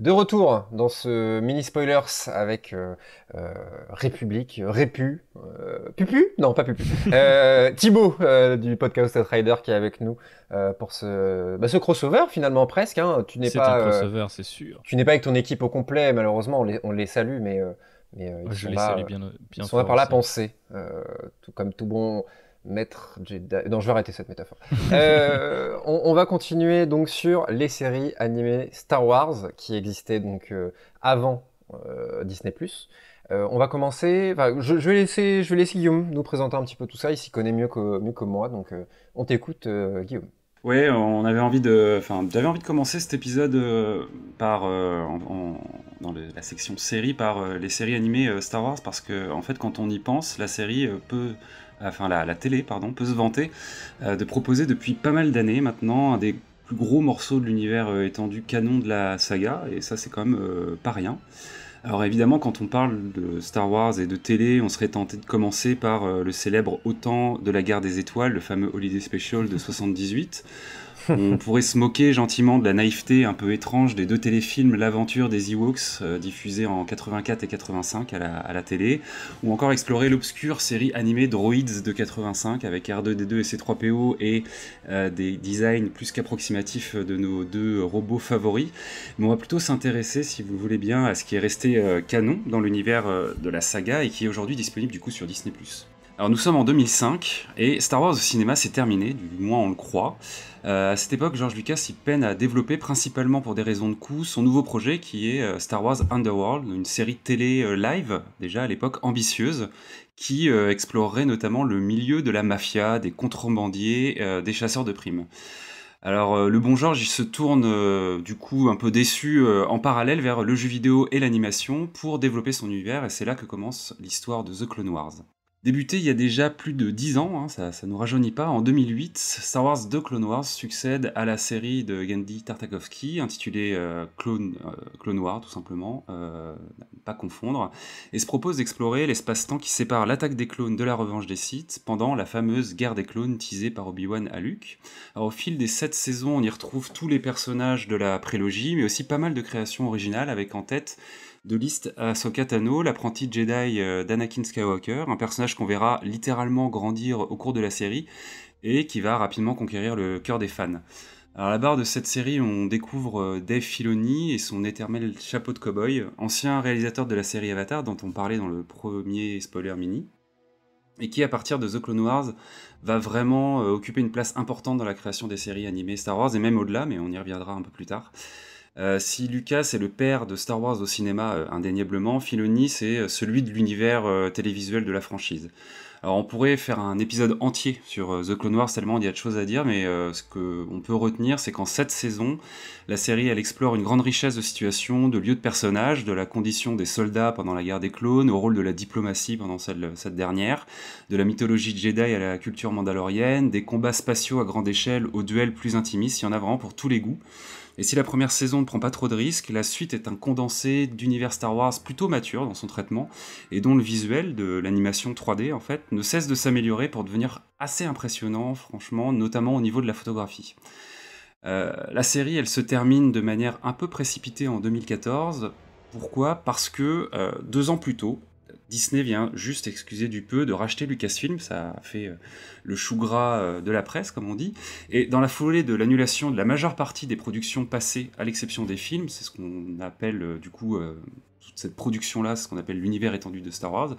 De retour dans ce mini spoilers avec euh, euh, République, euh, Répu, Pupu, non pas Pupu, Thibaut du podcast At qui est avec nous pour ce, bah, ce crossover finalement presque. Hein. Tu n'es pas un crossover, c'est sûr. Tu n'es pas avec ton équipe au complet, malheureusement on les, les salue, mais mais ils, sont là, par la pensée, tout comme tout bon Maître Jedi. Non, je vais arrêter cette métaphore. Euh, on, va continuer donc sur les séries animées Star Wars qui existaient donc euh, avant euh, Disney+. on va commencer. je, vais laisser, je vais laisser Guillaume nous présenter un petit peu tout ça. Il s'y connaît mieux que, mieux que moi, donc on t'écoute, Guillaume. Oui, on avait envie de, enfin, j'avais envie de commencer cet épisode par, dans la section série par les séries animées Star Wars parce que en fait, quand on y pense, la série peut enfin la, télé, pardon, peut se vanter euh, de proposer depuis pas mal d'années maintenant un des plus gros morceaux de l'univers euh, étendu canon de la saga, et ça c'est quand même euh, pas rien. Alors évidemment, quand on parle de Star Wars et de télé, on serait tenté de commencer par le célèbre Autant de la guerre des étoiles, le fameux Holiday Special de 78. on pourrait se moquer gentiment de la naïveté un peu étrange des deux téléfilms L'aventure des Ewoks, euh, diffusés en 84 et 85 à la, télé, ou encore explorer l'obscure série animée Droids de 85 avec R2D2 et C3PO et euh, des designs plus qu'approximatifs de nos deux robots favoris. Mais on va plutôt s'intéresser, si vous voulez bien, à ce qui est resté euh, canon dans l'univers de la saga et qui est aujourd'hui disponible du coup sur Disney ⁇ alors nous sommes en 2005 et Star Wars au cinéma s'est terminé, du moins on le croit. Euh, à cette époque, George Lucas s'y peine à développer principalement pour des raisons de coût son nouveau projet qui est euh, Star Wars Underworld, une série télé euh, live, déjà à l'époque ambitieuse, qui explorerait notamment le milieu de la mafia, des contrebandiers, des chasseurs de primes. Alors le bon George il se tourne du coup un peu déçu en parallèle vers le jeu vidéo et l'animation pour développer son univers et c'est là que commence l'histoire de The Clone Wars. Débuté il y a déjà plus de 10 ans, hein, ça, ne nous rajeunit pas, en 2008, Star Wars 2 Clone Wars succède à la série de Gandhi Tartakovsky intitulée euh, Clone, euh, Wars tout simplement, euh, pas confondre, et se propose d'explorer l'espace-temps qui sépare l'attaque des clones de la revanche des Sith pendant la fameuse guerre des clones teasée par Obi-Wan à Luke. au fil des 7 saisons, on y retrouve tous les personnages de la prélogie, mais aussi pas mal de créations originales avec en tête de liste à Sokatano, l'apprenti Jedi euh, d'Anakin Skywalker, un personnage qu'on verra littéralement grandir au cours de la série et qui va rapidement conquérir le cœur des fans. à la barre de cette série, on découvre euh, Dave Filoni et son éternel chapeau de cowboy, ancien réalisateur de la série Avatar dont on parlait dans le premier spoiler mini, et qui à partir de The Clone Wars va vraiment euh, occuper une place importante dans la création des séries animées Star Wars et même au-delà, mais on y reviendra un peu plus tard. Euh, si Lucas est le père de Star Wars au cinéma, euh, indéniablement, Filoni, c'est euh, celui de l'univers télévisuel de la franchise. Alors, on pourrait faire un épisode entier sur The Clone Wars, tellement il y a de choses à dire, mais ce qu'on peut retenir, c'est qu'en cette saison, la série, elle explore une grande richesse de situations, de lieux de personnages, de la condition des soldats pendant la guerre des clones, au rôle de la diplomatie pendant cette dernière, de la mythologie Jedi à la culture mandalorienne, des combats spatiaux à grande échelle, aux duels plus intimistes, il y en a vraiment pour tous les goûts. Et si la première saison ne prend pas trop de risques, la suite est un condensé d'univers Star Wars plutôt mature dans son traitement, et dont le visuel de l'animation 3D, en fait, ne cesse de s'améliorer pour devenir assez impressionnant, franchement, notamment au niveau de la photographie. Euh, la série, elle se termine de manière un peu précipitée en 2014. Pourquoi Parce que euh, deux ans plus tôt, Disney vient juste, excuser du peu, de racheter Lucasfilm, ça a fait euh, le chou gras euh, de la presse, comme on dit, et dans la foulée de l'annulation de la majeure partie des productions passées, à l'exception des films, c'est ce qu'on appelle euh, du coup toute cette production-là, ce qu'on appelle l'univers étendu de Star Wars,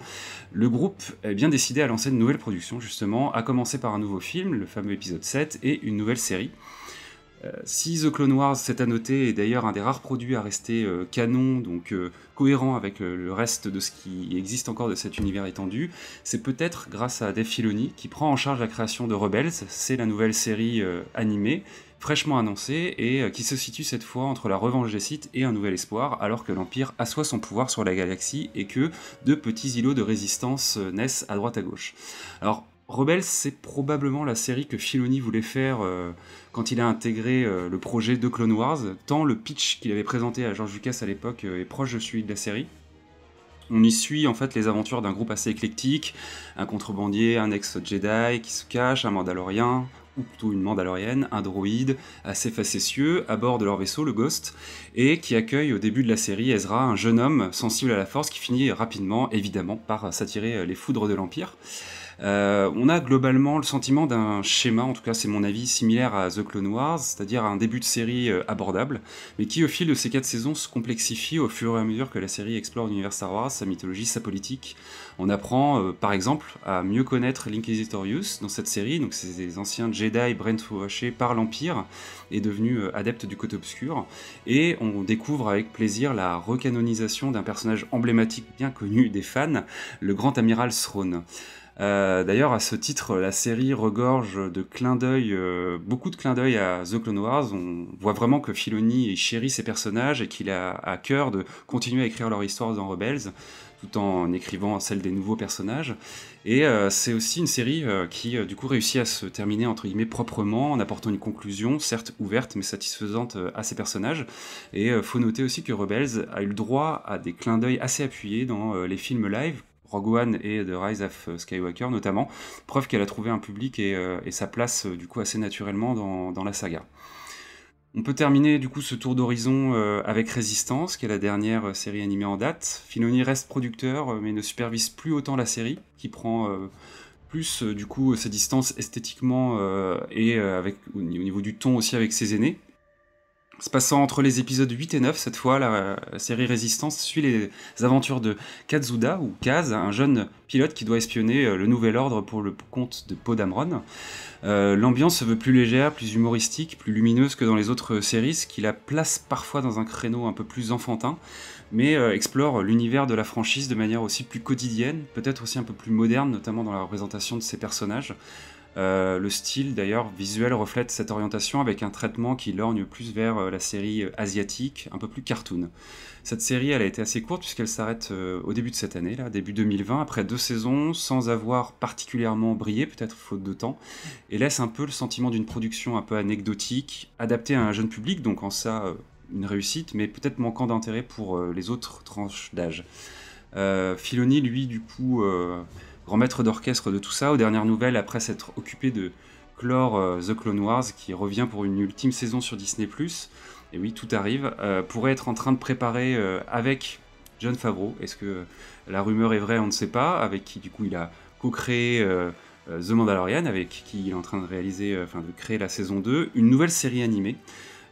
le groupe est eh bien décidé à lancer de nouvelles productions, justement, à commencer par un nouveau film, le fameux épisode 7, et une nouvelle série. Euh, si The Clone Wars, c'est annoté est d'ailleurs un des rares produits à rester euh, canon, donc euh, cohérent avec le reste de ce qui existe encore de cet univers étendu, c'est peut-être grâce à Dave Filoni qui prend en charge la création de Rebels, c'est la nouvelle série animée, fraîchement annoncée, et qui se situe cette fois entre la revanche des Sith et un nouvel espoir, alors que l'Empire assoit son pouvoir sur la galaxie et que deux petits îlots de résistance naissent à droite à gauche. Alors, Rebels, c'est probablement la série que Filoni voulait faire quand il a intégré euh, le projet de Clone Wars, tant le pitch qu'il avait présenté à George Lucas à l'époque euh, est proche de celui de la série. On y suit en fait les aventures d'un groupe assez éclectique, un contrebandier, un ex-Jedi qui se cache, un Mandalorien, ou plutôt une Mandalorienne, un droïde, assez facétieux, à bord de leur vaisseau, le Ghost, et qui accueille au début de la série Ezra, un jeune homme sensible à la force qui finit rapidement, évidemment, par s'attirer les foudres de l'Empire. Euh, on a globalement le sentiment d'un schéma, en tout cas c'est mon avis, similaire à The Clone Wars, c'est-à-dire un début de série euh, abordable, mais qui au fil de ces quatre saisons se complexifie au fur et à mesure que la série explore l'univers Star Wars, sa mythologie, sa politique. On apprend euh, par exemple à mieux connaître l'Inquisitorius dans cette série, donc c'est anciens Jedi brainwashed par l'Empire et devenus adeptes du côté obscur, et on découvre avec plaisir la recanonisation d'un personnage emblématique bien connu des fans, le grand amiral Srone. Euh, d'ailleurs, à ce titre, la série regorge de clins d'œil, euh, beaucoup de clins d'œil à The Clone Wars. On voit vraiment que Filoni chérit ses personnages et qu'il a à cœur de continuer à écrire leur histoire dans Rebels, tout en écrivant celle des nouveaux personnages. Et euh, c'est aussi une série qui, du coup, réussit à se terminer, entre guillemets, proprement, en apportant une conclusion, certes ouverte, mais satisfaisante à ses personnages. Et faut noter aussi que Rebels a eu le droit à des clins d'œil assez appuyés dans les films live, Rogue One et The Rise of Skywalker notamment, preuve qu'elle a trouvé un public et, euh, sa place euh, du coup assez naturellement dans, la saga. On peut terminer du coup ce tour d'horizon euh, avec Résistance, qui est la dernière série animée en date. Filoni reste producteur, mais ne supervise plus autant la série, qui prend plus du coup ses distances esthétiquement et au niveau du ton aussi avec ses aînés. Se passant entre les épisodes 8 et 9, cette fois, la euh, série Résistance suit les aventures de Kazuda, ou Kaz, un jeune pilote qui doit espionner euh, le Nouvel Ordre pour le compte de Podamron. Euh, l'ambiance se veut plus légère, plus humoristique, plus lumineuse que dans les autres séries, ce qui la place parfois dans un créneau un peu plus enfantin, mais explore l'univers de la franchise de manière aussi plus quotidienne, peut-être aussi un peu plus moderne, notamment dans la représentation de ses personnages. Euh, le style d'ailleurs visuel reflète cette orientation avec un traitement qui lorgne plus vers euh, la série euh, asiatique, un peu plus cartoon. Cette série elle a été assez courte puisqu'elle s'arrête au début de cette année, là, début 2020, après deux saisons sans avoir particulièrement brillé, peut-être faute de temps, et laisse un peu le sentiment d'une production un peu anecdotique, adaptée à un jeune public, donc en ça une réussite, mais peut-être manquant d'intérêt pour les autres tranches d'âge. Filoni lui du coup grand maître d'orchestre de tout ça. Aux dernières nouvelles, après s'être occupé de clore euh, The Clone Wars, qui revient pour une ultime saison sur Disney ⁇ et oui, tout arrive, euh, pourrait être en train de préparer euh, avec John Favreau. Est-ce que la rumeur est vraie On ne sait pas. Avec qui, du coup, il a co-créé The Mandalorian, avec qui il est en train de réaliser, enfin, de créer la saison 2, une nouvelle série animée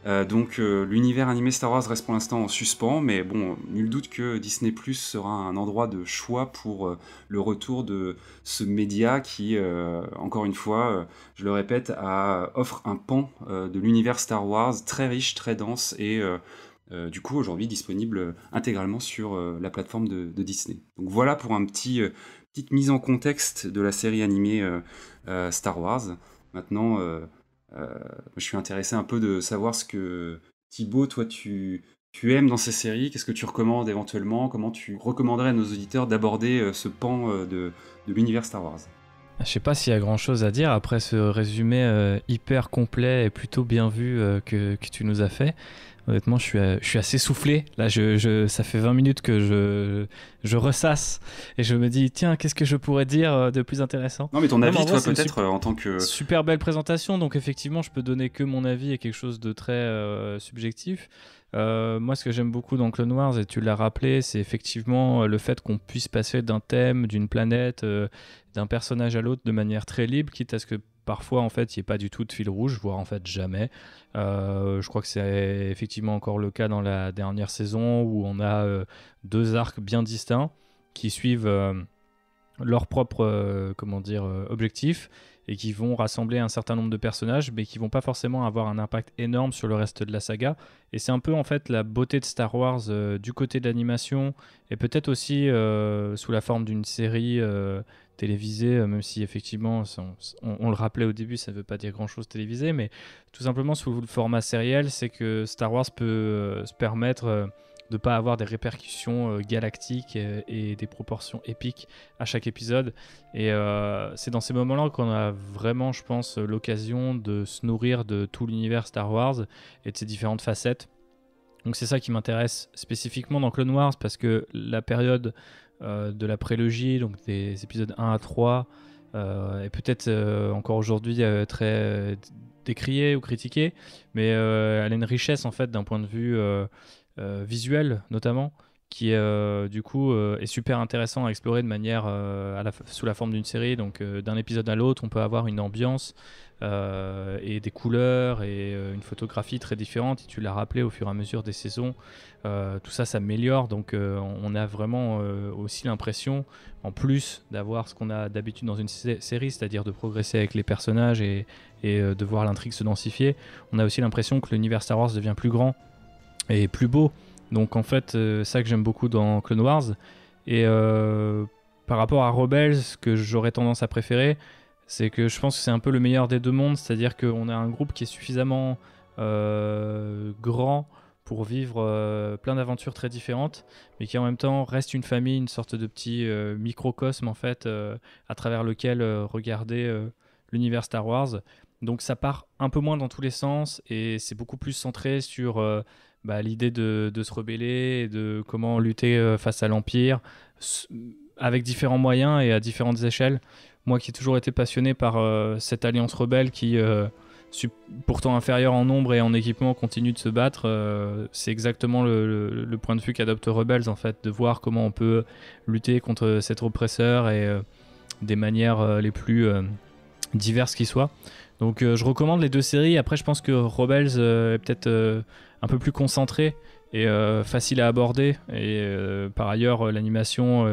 euh, donc euh, l'univers animé Star Wars reste pour l'instant en suspens, mais bon, nul doute que Disney Plus sera un endroit de choix pour euh, le retour de ce média qui, encore une fois, je le répète, offre un pan de l'univers Star Wars très riche, très dense et du coup aujourd'hui disponible intégralement sur la plateforme de, Disney. Donc voilà pour un petit petite mise en contexte de la série animée Star Wars. Maintenant euh, je suis intéressé un peu de savoir ce que Thibaut, toi, tu, aimes dans ces séries Qu'est-ce que tu recommandes éventuellement Comment tu recommanderais à nos auditeurs d'aborder euh, ce pan euh, de, l'univers Star Wars ah, Je sais pas s'il y a grand chose à dire après ce résumé hyper complet et plutôt bien vu que, que tu nous as fait. Honnêtement, je suis, euh, je suis assez soufflé. Là, je, ça fait 20 minutes que je, je ressasse et je me dis, tiens, qu'est-ce que je pourrais dire euh, de plus intéressant Non, mais ton avis, toi, peut-être euh, en tant que. Super belle présentation. Donc, effectivement, je peux donner que mon avis et quelque chose de très subjectif. moi, ce que j'aime beaucoup dans Clone Wars, et tu l'as rappelé, c'est effectivement le fait qu'on puisse passer d'un thème, d'une planète, d'un personnage à l'autre de manière très libre, quitte à ce que parfois en fait il n'y a pas du tout de fil rouge, voire en fait jamais. Euh, je crois que c'est effectivement encore le cas dans la dernière saison où on a euh, deux arcs bien distincts qui suivent leurs leur propre euh, comment dire objectif et qui vont rassembler un certain nombre de personnages mais qui vont pas forcément avoir un impact énorme sur le reste de la saga et c'est un peu en fait la beauté de Star Wars du côté de l'animation et peut-être aussi sous la forme d'une série télévisé, euh, même si effectivement, on, le rappelait au début, ça ne veut pas dire grand-chose télévisé, mais tout simplement sous le format sériel, c'est que Star Wars peut euh, se permettre euh, de ne pas avoir des répercussions galactiques et, des proportions épiques à chaque épisode. Et c'est dans ces moments-là qu'on a vraiment, je pense, l'occasion de se nourrir de tout l'univers Star Wars et de ses différentes facettes. Donc c'est ça qui m'intéresse spécifiquement dans Clone Wars parce que la période euh, de la prélogie, donc des épisodes 1 à 3, euh, et peut-être euh, encore aujourd'hui très décrié ou critiqué, mais elle a une richesse en fait d'un point de vue visuel notamment qui du coup est super intéressant à explorer de manière sous la forme d'une série donc d'un épisode à l'autre on peut avoir une ambiance euh, et des couleurs et euh, une photographie très différente. Et tu l'as rappelé au fur et à mesure des saisons, euh, tout ça s'améliore. Donc on a vraiment aussi l'impression, en plus d'avoir ce qu'on a d'habitude dans une série, c'est-à-dire de progresser avec les personnages et, et de voir l'intrigue se densifier, on a aussi l'impression que l'univers Star Wars devient plus grand et plus beau. Donc en fait, ça que j'aime beaucoup dans Clone Wars. Et par rapport à Rebels, que j'aurais tendance à préférer, c'est que je pense que c'est un peu le meilleur des deux mondes, c'est-à-dire qu'on a un groupe qui est suffisamment euh, grand pour vivre euh, plein d'aventures très différentes, mais qui en même temps reste une famille, une sorte de petit euh, microcosme en fait, à travers lequel regarder l'univers Star Wars. Donc ça part un peu moins dans tous les sens et c'est beaucoup plus centré sur bah, l'idée de, se rebeller et de comment lutter face à l'Empire avec différents moyens et à différentes échelles moi qui ai toujours été passionné par euh, cette alliance rebelle qui euh, pourtant inférieure en nombre et en équipement, continue de se battre. Euh, c'est exactement le, point de vue qu'adopte Rebels, en fait, de voir comment on peut lutter contre cet oppresseur et des manières les plus diverses qui soient. Donc je recommande les deux séries. Après, je pense que Rebels est peut-être un peu plus concentré et euh, facile à aborder. Et euh, par ailleurs, euh, l'animation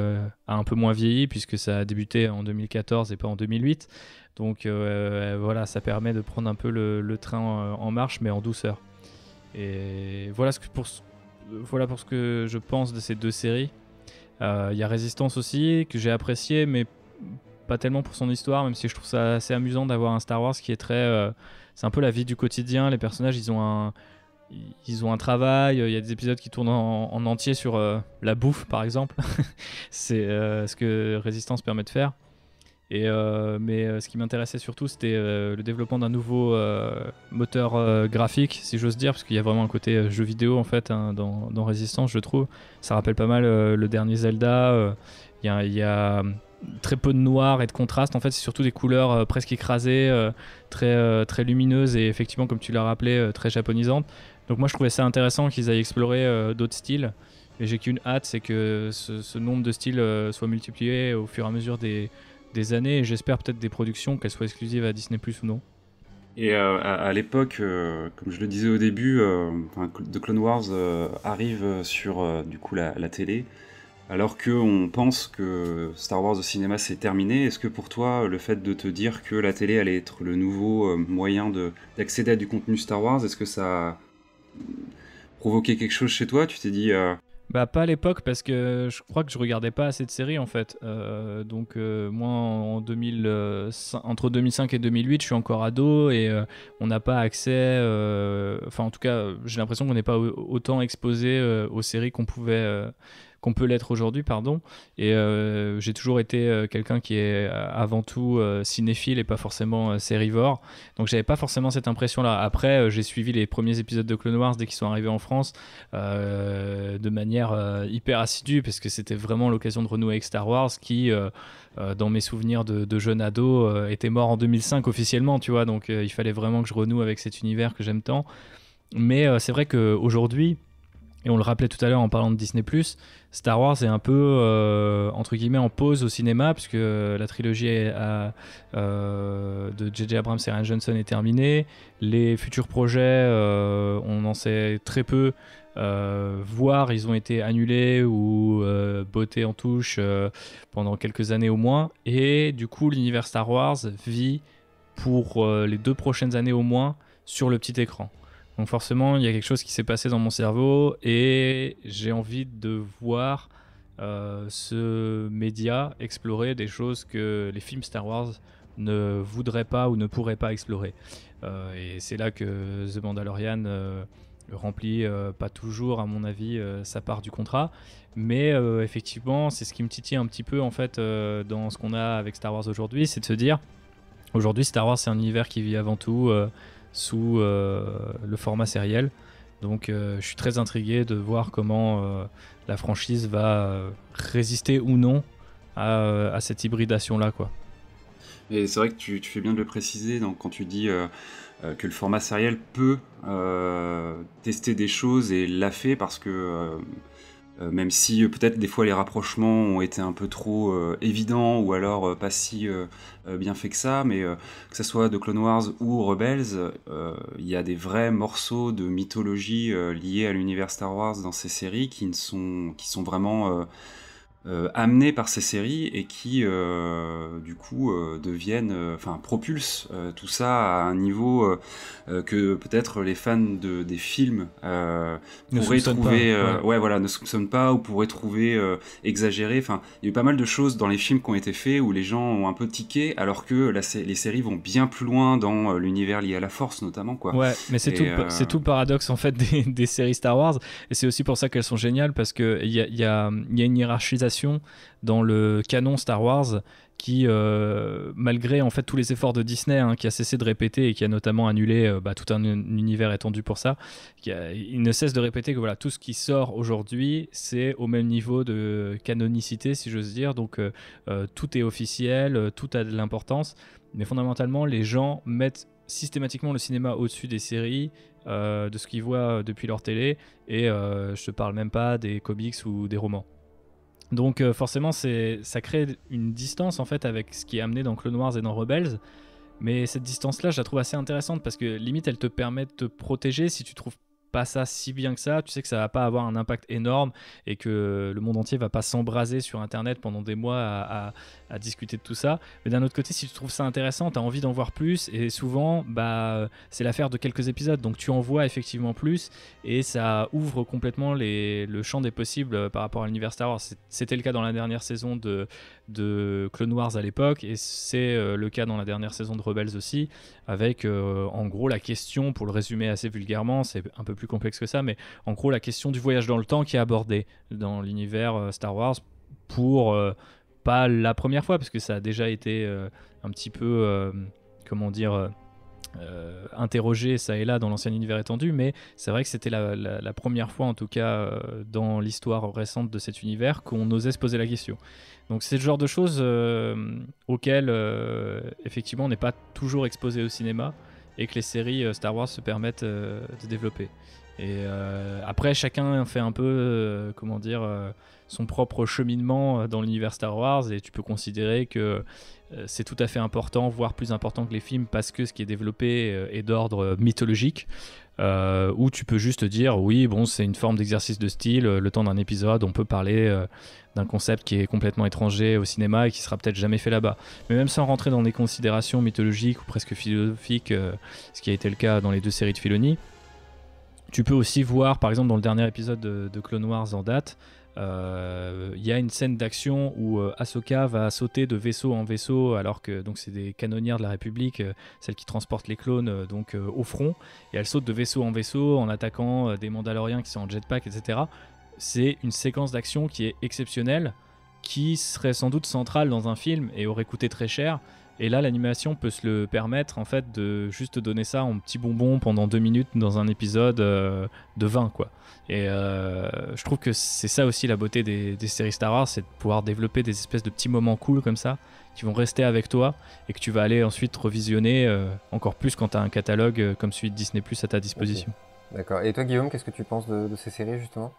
a un peu moins vieilli puisque ça a débuté en 2014 et pas en 2008. Donc voilà, ça permet de prendre un peu le, train en, marche, mais en douceur. Et voilà, ce que pour, voilà pour ce que je pense de ces deux séries. Il y a Résistance aussi, que j'ai apprécié, mais pas tellement pour son histoire, même si je trouve ça assez amusant d'avoir un Star Wars qui est très... c'est un peu la vie du quotidien, les personnages, ils ont un ils ont un travail, euh, il y a des épisodes qui tournent en, entier sur euh, la bouffe par exemple. c'est euh, ce que Résistance permet de faire. Et, mais ce qui m'intéressait surtout c'était le développement d'un nouveau moteur graphique, si j'ose dire, parce qu'il y a vraiment un côté jeu vidéo en fait hein, dans, dans, Résistance, je trouve. Ça rappelle pas mal le dernier Zelda. Il y, a mm, très peu de noir et de contraste. En fait, c'est surtout des couleurs presque écrasées, très, très lumineuses et effectivement, comme tu l'as rappelé, très japonisantes. Donc moi je trouvais ça intéressant qu'ils aillent explorer euh, d'autres styles. Et j'ai qu'une hâte, c'est que ce, nombre de styles euh, soit multiplié au fur et à mesure des, années. Et j'espère peut-être des productions, qu'elles soient exclusives à Disney Plus ou non. Et euh, à, l'époque, comme je le disais au début, The Clone Wars arrive sur du coup la, la télé, alors qu'on pense que Star Wars au cinéma c'est terminé. Est-ce que pour toi, le fait de te dire que la télé allait être le nouveau moyen d'accéder à du contenu Star Wars, est-ce que ça provoquer quelque chose chez toi Tu t'es dit. Euh, bah, pas à l'époque, parce que je crois que je regardais pas assez de séries en fait. Euh, donc, euh, moi, en entre 2005 et 2008, je suis encore ado et on n'a pas accès. Enfin, en tout cas, j'ai l'impression qu'on n'est pas autant exposé aux séries qu'on pouvait qu'on peut l'être aujourd'hui, pardon. Et euh, j'ai toujours été euh, quelqu'un qui est euh, avant tout cinéphile et pas forcément sérivore. Donc j'avais pas forcément cette impression-là. Après, j'ai suivi les premiers épisodes de Clone Wars dès qu'ils sont arrivés en France de manière hyper assidue parce que c'était vraiment l'occasion de renouer avec Star Wars qui dans mes souvenirs de, jeune ado, était mort en 2005 officiellement, tu vois. Donc il fallait vraiment que je renoue avec cet univers que j'aime tant. Mais c'est vrai que aujourd'hui et on le rappelait tout à l'heure en parlant de Disney ⁇ Star Wars est un peu, euh, entre guillemets, en pause au cinéma, puisque la trilogie euh, de JJ Abrams et Ryan Johnson est terminée. Les futurs projets, euh, on en sait très peu. voire ils ont été annulés ou bottés en touche pendant quelques années au moins. Et du coup, l'univers Star Wars vit pour les deux prochaines années au moins sur le petit écran. Donc forcément, il y a quelque chose qui s'est passé dans mon cerveau et j'ai envie de voir euh, ce média explorer des choses que les films Star Wars ne voudraient pas ou ne pourraient pas explorer. Euh, et c'est là que The Mandalorian euh, remplit pas toujours, à mon avis, sa part du contrat. Mais effectivement, c'est ce qui me titille un petit peu en fait dans ce qu'on a avec Star Wars aujourd'hui, c'est de se dire aujourd'hui Star Wars c'est un univers qui vit avant tout sous euh, le format sériel. Donc euh, je suis très intrigué de voir comment euh, la franchise va résister ou non à, cette hybridation-là. quoi. Et c'est vrai que tu, fais bien de le préciser donc, quand tu dis que le format sériel peut tester des choses et l'a fait parce que euh, même si euh, peut-être des fois les rapprochements ont été un peu trop euh, évidents ou alors pas si bien fait que ça, mais que ce soit de Clone Wars ou Rebels, il y a des vrais morceaux de mythologie liés à l'univers Star Wars dans ces séries qui ne sont qui sont vraiment euh, amenés par ces séries et qui euh, du coup euh, deviennent, enfin propulsent tout ça à un niveau que peut-être les fans de, des films pourraient trouver, ouais. voilà, ne soupçonnent pas ou pourraient trouver exagéré. Enfin, il y a eu pas mal de choses dans les films qui ont été faits où les gens ont un peu tiqué, alors que la, les séries vont bien plus loin dans l'univers lié à la Force notamment, quoi. Ouais, mais c'est tout, c'est tout le paradoxe en fait des, des séries Star Wars et c'est aussi pour ça qu'elles sont géniales parce que il y a, y, y a une hiérarchisation dans le canon Star Wars qui, euh, malgré en fait tous les efforts de Disney, hein, qui a cessé de répéter et qui a notamment annulé euh, bah, tout un, univers étendu pour ça, qui il ne cesse de répéter que voilà tout ce qui sort aujourd'hui, c'est au même niveau de canonicité, si j'ose dire. Donc euh, tout est officiel, tout a de l'importance, mais fondamentalement, les gens mettent systématiquement le cinéma au-dessus des séries, de ce qu'ils voient depuis leur télé, et je te parle même pas des comics ou des romans. Donc euh, forcément, ça crée une distance en fait avec ce qui est amené dans Clone Wars et dans Rebels. Mais cette distance-là, je la trouve assez intéressante parce que limite, elle te permet de te protéger si tu trouves ça si bien que ça, tu sais que ça va pas avoir un impact énorme et que le monde entier va pas s'embraser sur Internet pendant des mois à, discuter de tout ça. Mais d'un autre côté, si tu trouves ça intéressant, tu as envie d'en voir plus et souvent, bah, c'est l'affaire de quelques épisodes, donc tu en vois effectivement plus et ça ouvre complètement les, le champ des possibles euh, par rapport à l'univers Star Wars. C'était le cas dans la dernière saison de, de Clone Wars à l'époque et c'est euh, le cas dans la dernière saison de Rebels aussi, avec euh, en gros la question, pour le résumer assez vulgairement, c'est un peu plus complexe que ça, mais en gros, la question du voyage dans le temps qui est abordée dans l'univers euh, Star Wars pour euh, pas la première fois, parce que ça a déjà été euh, un petit peu, comment dire. interrogé ça et là dans l'ancien univers étendu, mais c'est vrai que c'était la, première fois, en tout cas dans l'histoire récente de cet univers, qu'on osait se poser la question. Donc c'est le genre de choses auxquelles effectivement on n'est pas toujours exposé au cinéma et que les séries euh, Star Wars se permettent euh, de développer. Et euh, après, chacun fait un peu, comment dire, son propre cheminement dans l'univers Star Wars, et tu peux considérer que c'est tout à fait important, voire plus important que les films, parce que ce qui est développé est d'ordre mythologique. Euh, où tu peux juste dire oui, bon, c'est une forme d'exercice de style, euh, le temps d'un épisode, on peut parler euh, d'un concept qui est complètement étranger au cinéma et qui sera peut-être jamais fait là-bas. Mais même sans rentrer dans des considérations mythologiques ou presque philosophiques, ce qui a été le cas dans les deux séries de Philonie. tu peux aussi voir, par exemple, dans le dernier épisode de, de Clone Wars en date, il euh, y a une scène d'action où euh, Ahsoka va sauter de vaisseau en vaisseau, alors que donc c'est des canonnières de la République, euh, celles qui transportent les clones donc au front, et elle saute de vaisseau en vaisseau en attaquant des Mandaloriens qui sont en jetpack, etc. C'est une séquence d'action qui est exceptionnelle, qui serait sans doute centrale dans un film et aurait coûté très cher et là, l'animation peut se le permettre, en fait, de juste donner ça en petit bonbon pendant deux minutes dans un épisode euh, de 20, quoi. Et euh, je trouve que c'est ça aussi la beauté des, séries Star Wars, c'est de pouvoir développer des espèces de petits moments cool comme ça, qui vont rester avec toi, et que tu vas aller ensuite revisionner euh, encore plus quand tu as un catalogue comme celui de Disney Plus à ta disposition. D'accord. Et toi, Guillaume, qu'est-ce que tu penses de ces séries, justement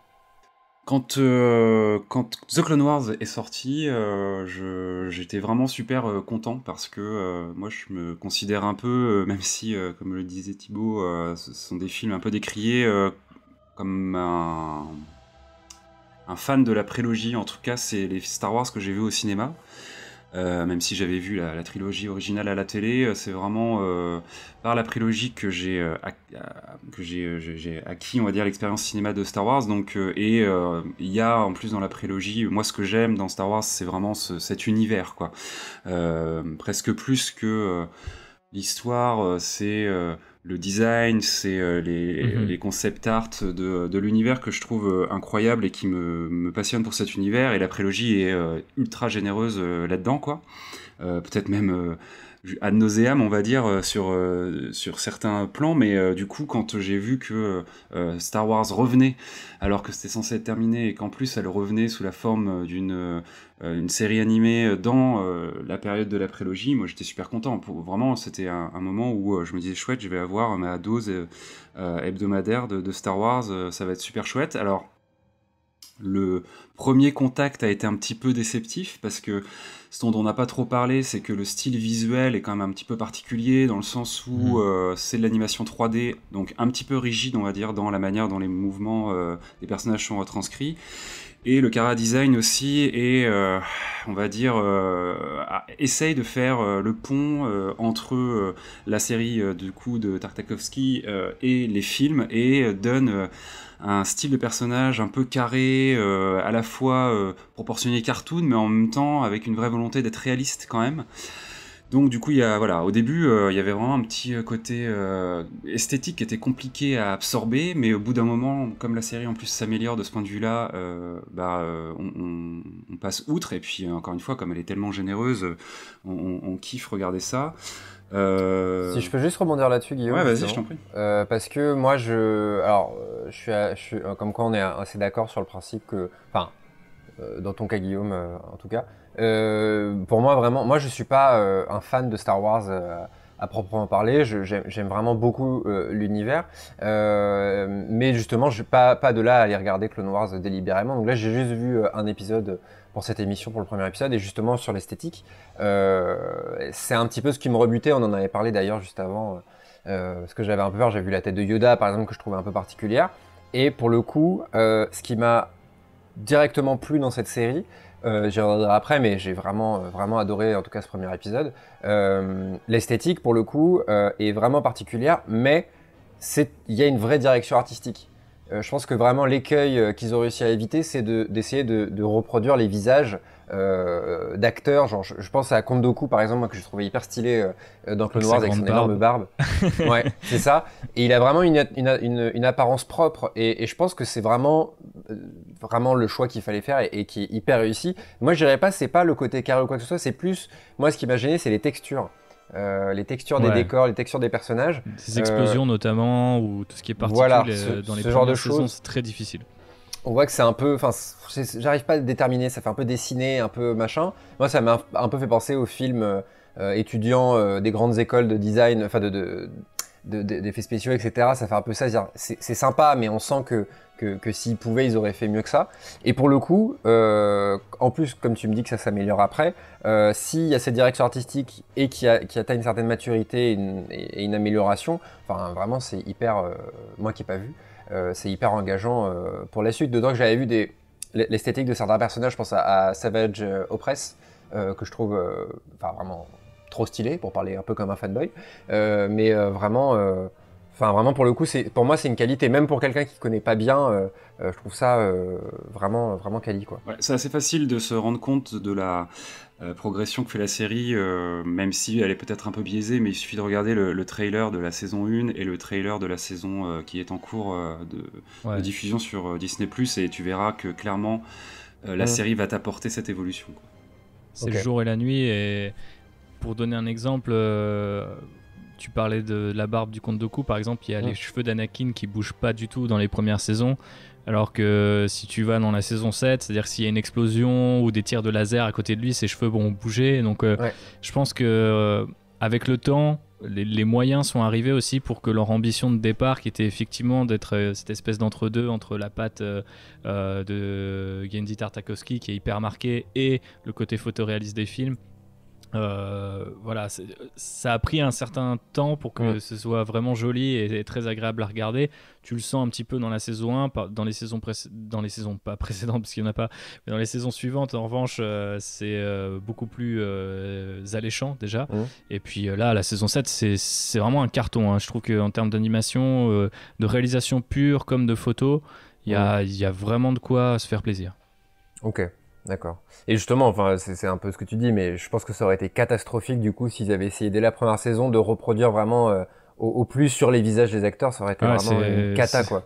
euh, quand, The Clone Wars est sorti, euh, j'étais vraiment super euh, content parce que moi je me considère un peu, même si, comme le disait Thibaut, ce sont des films un peu décriés, comme un, un, fan de la prélogie. En tout cas, c'est les Star Wars que j'ai vus au cinéma. Euh, même si j'avais vu la, trilogie originale à la télé, euh, c'est vraiment euh, par la prélogie que j'ai j'ai acquis, on va dire, l'expérience cinéma de Star Wars. Donc, et il y a en plus dans la prélogie, moi ce que j'aime dans Star Wars, c'est vraiment cet univers, quoi. presque plus que l'histoire, c'est le design, c'est euh, les, concepts mhm. les, concept art de, de l'univers que je trouve euh, incroyable et qui me, me, passionne pour cet univers. Et la prélogie est euh, ultra généreuse là-dedans, quoi. peut-être même ad nauseam, on va dire, euh, sur, euh, sur certains plans, mais euh, du coup, quand j'ai vu que Star Wars revenait, alors que c'était censé être terminé, et qu'en plus elle revenait sous la forme d'une série animée dans la période de la prélogie, moi j'étais super content. vraiment, c'était un, moment où je me disais, chouette, je vais avoir ma dose hebdomadaire de Star Wars, ça va être super chouette. Alors, le premier contact a été un petit peu déceptif parce que ce dont on n'a pas trop parlé, c'est que le style visuel est quand même un petit peu particulier dans le sens où mhm. euh, c'est de l'animation 3D, donc un petit peu rigide, on va dire, dans la manière dont les mouvements euh, des personnages sont retranscrits. Et le chara Design aussi est, euh, on va dire, essaye de faire le pont entre la série du coup de Tartakovsky et les films et donne un style de personnage un peu carré, euh, à la fois euh, proportionné cartoon, mais en même temps avec une vraie volonté d'être réaliste quand même. Donc du coup, il y a, voilà, au début, euh, il y avait vraiment un petit côté esthétique qui était compliqué à absorber, mais au bout d'un moment, comme la série en plus s'améliore de ce point de vue-là, bah, on, passe outre, et puis encore une fois, comme elle est tellement généreuse, on, on kiffe regarder ça. Euh, si je peux juste rebondir là-dessus, Guillaume. Ouais, vas-y, je t'en prie. Euh, parce que moi, je, alors, euh, je suis, je suis... comme quoi on est assez d'accord sur le principe que, enfin, dans ton cas, Guillaume, en tout cas, pour moi vraiment, moi je suis pas un fan de Star Wars à proprement parler. J'aime vraiment beaucoup l'univers, mais justement, je suis pas, pas de là à aller regarder Clone Wars délibérément. Donc là, j'ai juste vu un épisode pour cette émission, pour le premier épisode, et justement sur l'esthétique. Euh, c'est un petit peu ce qui me rebutait, on en avait parlé d'ailleurs juste avant, ce euh, parce que j'avais un peu peur, j'ai vu la tête de Yoda par exemple que je trouvais un peu particulière. Et pour le coup, euh, ce qui m'a directement plu dans cette série, j'y reviendrai après, mais j'ai vraiment, vraiment adoré en tout cas ce premier épisode, l'esthétique pour le coup est vraiment particulière, mais c'est il y a une vraie direction artistique. Euh, je pense que vraiment l'écueil euh, qu'ils ont réussi à éviter, c'est d'essayer de, reproduire les visages euh, d'acteurs. Genre, je, pense à Kondoku par exemple, moi, que je trouvais hyper stylé dans Clone Wars avec son énorme barbe. ouais, c'est ça. Et il a vraiment une, apparence propre. Et, je pense que c'est vraiment, vraiment le choix qu'il fallait faire et, qui est hyper réussi. Moi, je dirais pas, c'est pas le côté carré ou quoi que ce soit. C'est plus, moi, ce qui m'a gêné, c'est les textures. Euh, les textures des décors, les textures des personnages. Ces explosions euh, notamment, ou tout ce qui est particulier dans les ce genre de choses, c'est très difficile. On voit que c'est un peu, enfin, j'arrive pas à déterminer, ça fait un peu dessiner un peu machin. Moi, ça m'a un peu fait penser au film euh, étudiants des grandes écoles de design, enfin de, d'effets spéciaux, etc. Ça fait un peu ça. C'est sympa, mais on sent que, que, que s'ils pouvaient, ils auraient fait mieux que ça. Et pour le coup, euh, en plus, comme tu me dis que ça s'améliore après, euh, s'il y a cette direction artistique et qui, atteint une certaine maturité et une, amélioration, enfin vraiment, c'est hyper. Euh, moi qui n'ai pas vu, c'est hyper engageant pour la suite. Dedans que j'avais vu des l'esthétique de certains personnages, je pense à, Savage Opress, que je trouve enfin vraiment trop stylé, pour parler un peu comme un fanboy. Euh, mais euh, vraiment, euh, enfin vraiment pour le coup, c'est pour moi c'est une qualité, même pour quelqu'un qui connaît pas bien, je trouve ça vraiment vraiment quali quoi. c'est assez facile de se rendre compte de la progression que fait la série, même si elle est peut-être un peu biaisée, mais il suffit de regarder le, trailer de la saison 1 et le trailer de la saison qui est en cours de, diffusion sur Disney ⁇ et tu verras que clairement la mmh. série va t'apporter cette évolution. C'est le jour et la nuit et, pour donner un exemple, euh, tu parlais de la barbe du comte Doku, par exemple, il y a les cheveux d'Anakin qui bougent pas du tout dans les premières saisons. Alors que si tu vas dans la saison 7, c'est-à-dire s'il y a une explosion ou des tirs de laser à côté de lui, ses cheveux vont bouger. Donc euh, je pense que euh, avec le temps, les, moyens sont arrivés aussi pour que leur ambition de départ, qui était effectivement d'être cette espèce d'entre-deux entre la patte de Genji Tartakovsky, qui est hyper marquée, et le côté photoréaliste des films, euh, voilà, ça a pris un certain temps pour que ce soit vraiment joli et, très agréable à regarder. Tu le sens un petit peu dans la saison 1, dans les saisons, dans les saisons pas précédentes, parce qu'il n'y en a pas, mais dans les saisons suivantes, en revanche, euh, c'est euh, beaucoup plus alléchant déjà. Et puis là, la saison 7, c'est vraiment un carton. Hein. Je trouve qu'en termes d'animation, de réalisation pure comme de photo, il y, y, a vraiment de quoi se faire plaisir. Ok. D'accord. Et justement, enfin, c'est un peu ce que tu dis, mais je pense que ça aurait été catastrophique du coup s'ils avaient essayé dès la première saison de reproduire vraiment euh, au, plus sur les visages des acteurs, ça aurait été vraiment une cata quoi.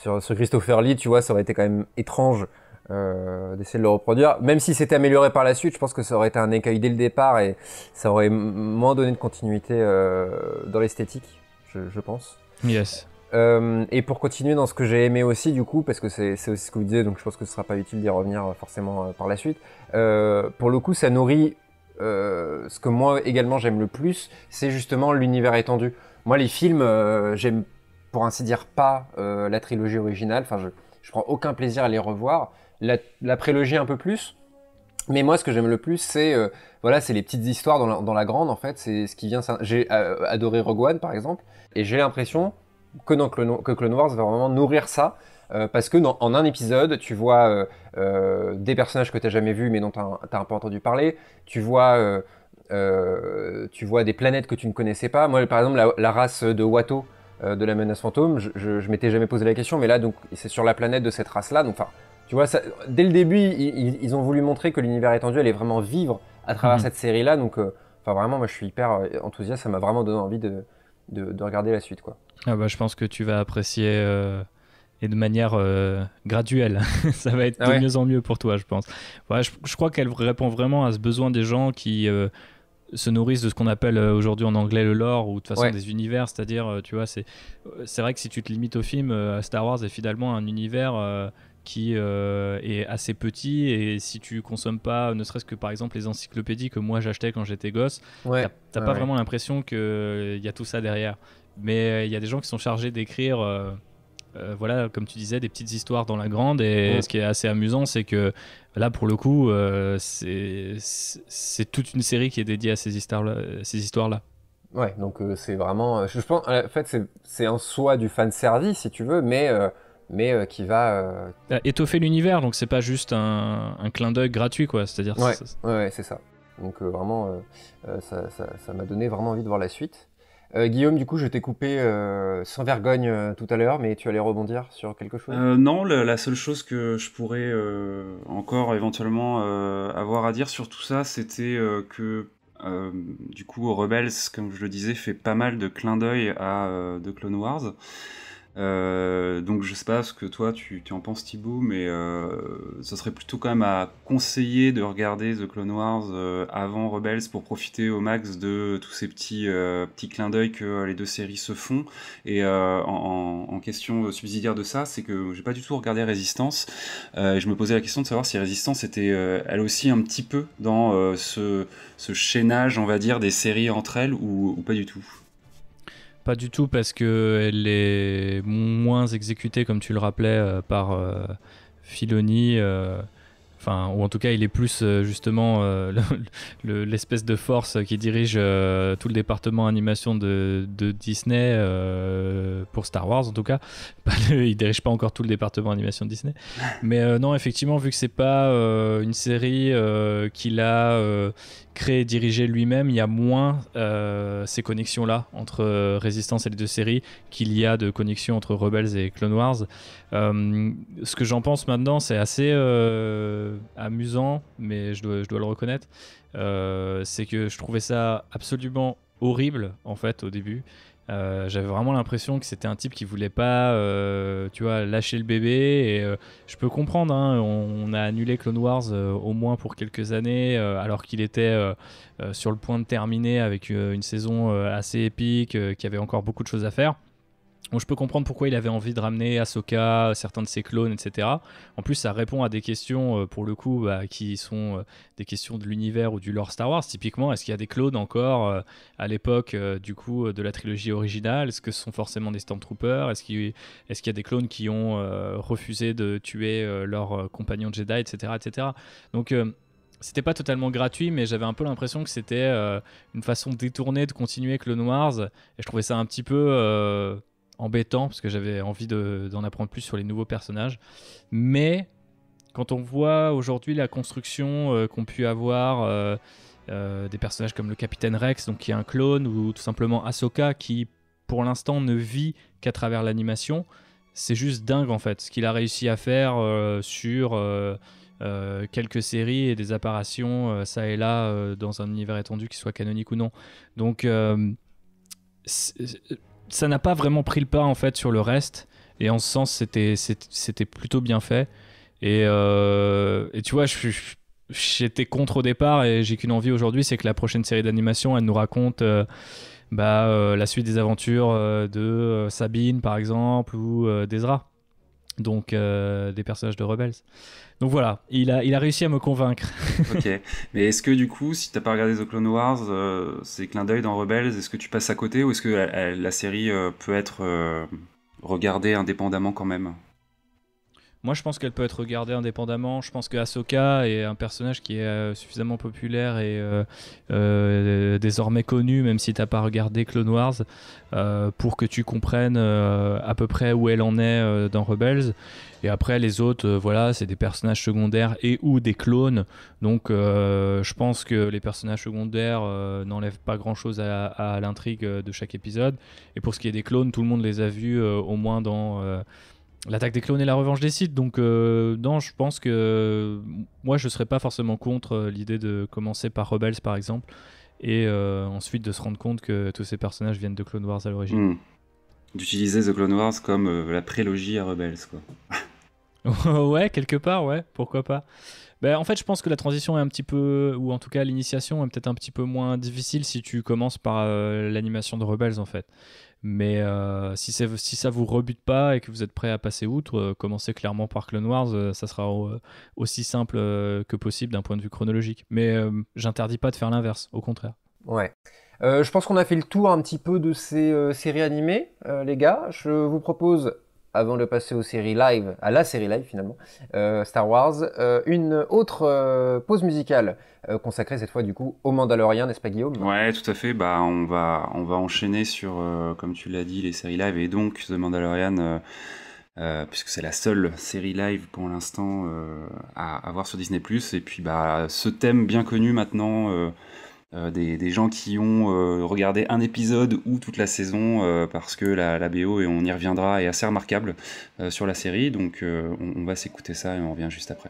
Sur, ce Christopher Lee, tu vois, ça aurait été quand même étrange euh, d'essayer de le reproduire. Même si c'était amélioré par la suite, je pense que ça aurait été un écueil dès le départ et ça aurait moins donné de continuité euh, dans l'esthétique, je, je pense. Yes. Euh, et pour continuer dans ce que j'ai aimé aussi, du coup, parce que c'est aussi ce que vous disiez, donc je pense que ce sera pas utile d'y revenir euh, forcément euh, par la suite. pour le coup, ça nourrit ce que moi également j'aime le plus, c'est justement l'univers étendu. Moi, les films, j'aime pour ainsi dire pas la trilogie originale. Enfin, je, prends aucun plaisir à les revoir. La, prélogie un peu plus. Mais moi, ce que j'aime le plus, c'est voilà, c'est les petites histoires dans la, grande en fait. C'est ce qui vient. J'ai adoré Rogue One par exemple, et j'ai l'impression que, dans Clone, que Wars va vraiment nourrir ça. Euh, parce que dans, en un épisode, tu vois euh, euh, des personnages que tu n'as jamais vus mais dont tu as, as, un peu entendu parler, tu vois, tu vois des planètes que tu ne connaissais pas. Moi, par exemple, la, race de Watto de la menace fantôme, je, ne m'étais jamais posé la question, mais là, donc c'est sur la planète de cette race-là. Donc, enfin, tu vois, ça, dès le début, ils, ont voulu montrer que l'univers étendu allait vraiment vivre à travers mhm. cette série-là. Donc, enfin, vraiment, moi, je suis hyper enthousiaste. Ça m'a vraiment donné envie de, de regarder la suite, quoi. Ah bah, je pense que tu vas apprécier euh, et de manière euh, graduelle. ça va être de mieux en mieux pour toi, je pense. Ouais, je, crois qu'elle répond vraiment à ce besoin des gens qui euh, se nourrissent de ce qu'on appelle aujourd'hui en anglais le lore ou de toute façon des univers. C'est-à-dire, tu vois, c'est, c'est vrai que si tu te limites au film, Star Wars est finalement un univers qui est assez petit et si tu consommes pas ne serait-ce que par exemple les encyclopédies que moi j'achetais quand j'étais gosse ouais, t'as, pas vraiment l'impression qu'il il y a tout ça derrière mais euh, il y a des gens qui sont chargés d'écrire. Euh, euh, voilà, comme tu disais, des petites histoires dans la grande. Et ce qui est assez amusant, c'est que là, pour le coup, c'est toute une série qui est dédiée à ces histoires-là. Ces histoires Ouais, donc c'est vraiment. Je pense, en fait, c'est en soi du fan service, si tu veux, mais. mais qui va étoffer l'univers, donc c'est pas juste un, clin d'œil gratuit, quoi. C'est-à-dire. Ouais, c'est ça. Donc vraiment, ça m'a donné vraiment envie de voir la suite. Euh, Guillaume, du coup, je t'ai coupé euh, sans vergogne euh, tout à l'heure, mais tu allais rebondir sur quelque chose Non, la, seule chose que je pourrais encore éventuellement avoir à dire sur tout ça, c'était que du coup, Rebels, comme je le disais, fait pas mal de clins d'œil à de Clone Wars. Euh, donc je sais pas ce que toi tu, en penses Thibaut, mais euh, ça serait plutôt quand même à conseiller de regarder The Clone Wars euh, avant Rebels pour profiter au max de tous ces petits, euh, petits clins d'œil que les deux séries se font. Et en, question subsidiaire de ça, c'est que j'ai pas du tout regardé Résistance. et je me posais la question de savoir si Résistance était elle aussi un petit peu dans ce, ce chaînage, on va dire, des séries entre elles ou pas du tout. Pas du tout, parce qu'elle est moins exécutée, comme tu le rappelais, euh, par euh, Filoni. Euh, Enfin, ou en tout cas, il est plus euh, justement euh, l'espèce de force qui dirige euh, tout le département animation de, Disney pour Star Wars, en tout cas. il dirige pas encore tout le département animation de Disney, mais non, effectivement, vu que c'est pas une série qu'il a créé et dirigé lui-même, il y a moins ces connexions-là entre Résistance et les deux séries qu'il y a de connexions entre Rebels et Clone Wars. ce que j'en pense maintenant, c'est assez euh, amusant, mais je dois, le reconnaître, euh, c'est que je trouvais ça absolument horrible en fait au début. Euh, j'avais vraiment l'impression que c'était un type qui voulait pas, tu vois, lâcher le bébé. Et je peux comprendre. Hein, on, on, a annulé Clone Wars au moins pour quelques années, alors qu'il était sur le point de terminer avec une saison assez épique, qui avait encore beaucoup de choses à faire je peux comprendre pourquoi il avait envie de ramener Ahsoka, certains de ses clones, etc. En plus, ça répond à des questions, euh, pour le coup, bah, qui sont euh, des questions de l'univers ou du lore Star Wars. Typiquement, est-ce qu'il y a des clones encore euh, à l'époque, du coup, de la trilogie originale Est-ce que ce sont forcément des Stormtroopers Est-ce qu'il y a des clones qui ont refusé de tuer leurs compagnons Jedi, etc. etc. Donc c'était pas totalement gratuit, mais j'avais un peu l'impression que c'était une façon détournée de continuer Clone Wars, Et je trouvais ça un petit peu embêtant parce que j'avais envie d'en apprendre plus sur les nouveaux personnages. Mais quand on voit aujourd'hui la construction qu'on euh, qu'ont pu avoir euh, euh, des personnages comme le Capitaine Rex, donc qui est un clone, ou tout simplement Ahsoka, qui pour l'instant ne vit qu'à travers l'animation, c'est juste dingue en fait ce qu'il a réussi à faire sur quelques séries et des apparitions ça et là dans un univers étendu, qui soit canonique ou non. Donc ça n'a pas vraiment pris le pas en fait sur le reste. Et en ce sens, c'était c'était plutôt bien fait. Et, euh, tu vois, j'étais contre au départ et j'ai qu'une envie aujourd'hui, c'est que la prochaine série d'animation, elle nous raconte euh, bah, euh, la suite des aventures de Sabine par exemple ou d'Ezra donc euh, des personnages de Rebels. Donc voilà, il a, il a réussi à me convaincre. ok, mais est-ce que du coup, si t'as pas regardé The Clone Wars, c'est euh, ces clins d'œil dans Rebels, est-ce que tu passes à côté ou est-ce que la, série euh, peut être regardée indépendamment quand même moi, je pense qu'elle peut être regardée indépendamment. Je pense que Ahsoka est un personnage qui est euh, suffisamment populaire et euh, euh, désormais connu, même si tu n'as pas regardé Clone Wars, pour que tu comprennes à peu près où elle en est dans Rebels. Et après, les autres, voilà, c'est des personnages secondaires et ou des clones. Donc, je pense que les personnages secondaires n'enlèvent pas grand-chose à, à l'intrigue de chaque épisode. Et pour ce qui est des clones, tout le monde les a vus au moins dans L'attaque des clones et la revanche des sites. Donc, euh, non, je pense que euh, moi, je ne serais pas forcément contre euh, l'idée de commencer par Rebels, par exemple, et ensuite de se rendre compte que tous ces personnages viennent de Clone Wars à l'origine. Hmm. D'utiliser The Clone Wars comme la prélogie à Rebels, quoi. ouais, quelque part, ouais, pourquoi pas. Ben, en fait, je pense que la transition est un petit peu, ou en tout cas l'initiation est peut-être un petit peu moins difficile si tu commences par l'animation de Rebels, en fait. Mais euh, si, ça vous rebute pas et que vous êtes prêt à passer outre, euh, commencez clairement par Clone Wars, euh, ça sera aussi simple que possible d'un point de vue chronologique. Mais j'interdis pas de faire l'inverse, au contraire. Ouais. je pense qu'on a fait le tour un petit peu de ces séries animées, les gars. Je vous propose avant de passer aux séries live, à la série live finalement, euh, Star Wars, euh, une autre euh, pause musicale consacrée cette fois du coup au Mandalorian, n'est-ce pas Guillaume Ouais, tout à fait. Bah on va on va enchaîner sur, comme tu l'as dit, les séries live et donc The Mandalorian. puisque c'est la seule série live pour l'instant à, avoir sur Disney ⁇ Et puis bah, ce thème bien connu maintenant, euh, des, gens qui ont euh, regardé un épisode ou toute la saison euh, parce que la, BO, et on y reviendra, est assez remarquable sur la série. Donc on va s'écouter ça et on revient juste après.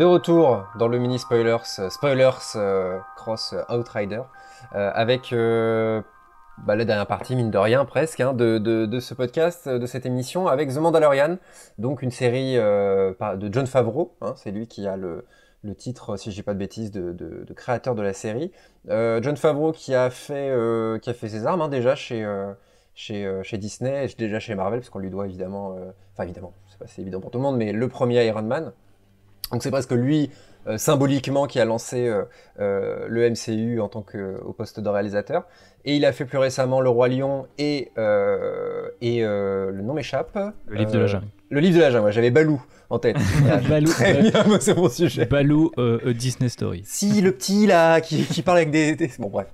de retour dans le mini spoilers, euh, spoilers euh, cross euh, Outrider, avec bah, la dernière partie, mine de rien presque, hein, de, ce podcast, de cette émission, avec The Mandalorian, donc une série de John Favreau, hein, c'est lui qui a le, titre, si j'ai pas de bêtises, de, créateur de la série. John Favreau qui a fait, qui a fait ses armes hein, déjà chez, chez, Disney, et déjà chez Marvel, parce qu'on lui doit évidemment, enfin évidemment, c'est évident pour tout le monde, mais le premier Iron Man. Donc c'est presque lui euh, symboliquement qui a lancé euh, euh, le MCU en tant que au poste de réalisateur. Et il a fait plus récemment Le Roi Lion et et le nom m'échappe. Le livre de la jungle. Le livre de la jungle. J'avais Balou en tête. Ah, Balou. c'est mon sujet. Balou Disney Story. Si le petit là qui, parle avec des, bon bref.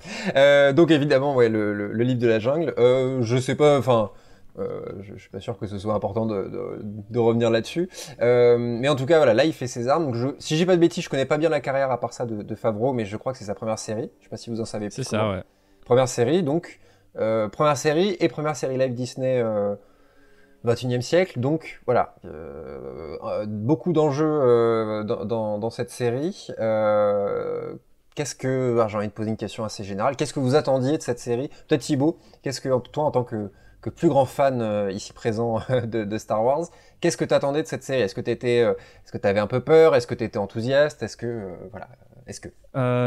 donc évidemment ouais le, le, livre de la jungle. je sais pas enfin. Euh, je, ne suis pas sûr que ce soit important de, revenir là-dessus. Euh, mais en tout cas, voilà, là, il fait ses armes. Donc, je, si j'ai pas de bêtises, je connais pas bien la carrière à part ça de, Favreau, mais je crois que c'est sa première série. Je sais pas si vous en savez plus. C'est ça, Première série, donc euh, première série et première série live Disney. 21e siècle, donc voilà, beaucoup d'enjeux dans, dans, cette série. Qu'est-ce que, ah, j'ai envie de poser une question assez générale. Qu'est-ce que vous attendiez de cette série Peut-être Thibaut, qu'est-ce que toi en tant que plus grand fan euh, ici présent de, Star Wars. Qu'est-ce que tu attendais de cette série Est-ce que tu étais, euh, est-ce que tu avais un peu peur Est-ce que tu étais enthousiaste Est-ce que euh, voilà, est-ce que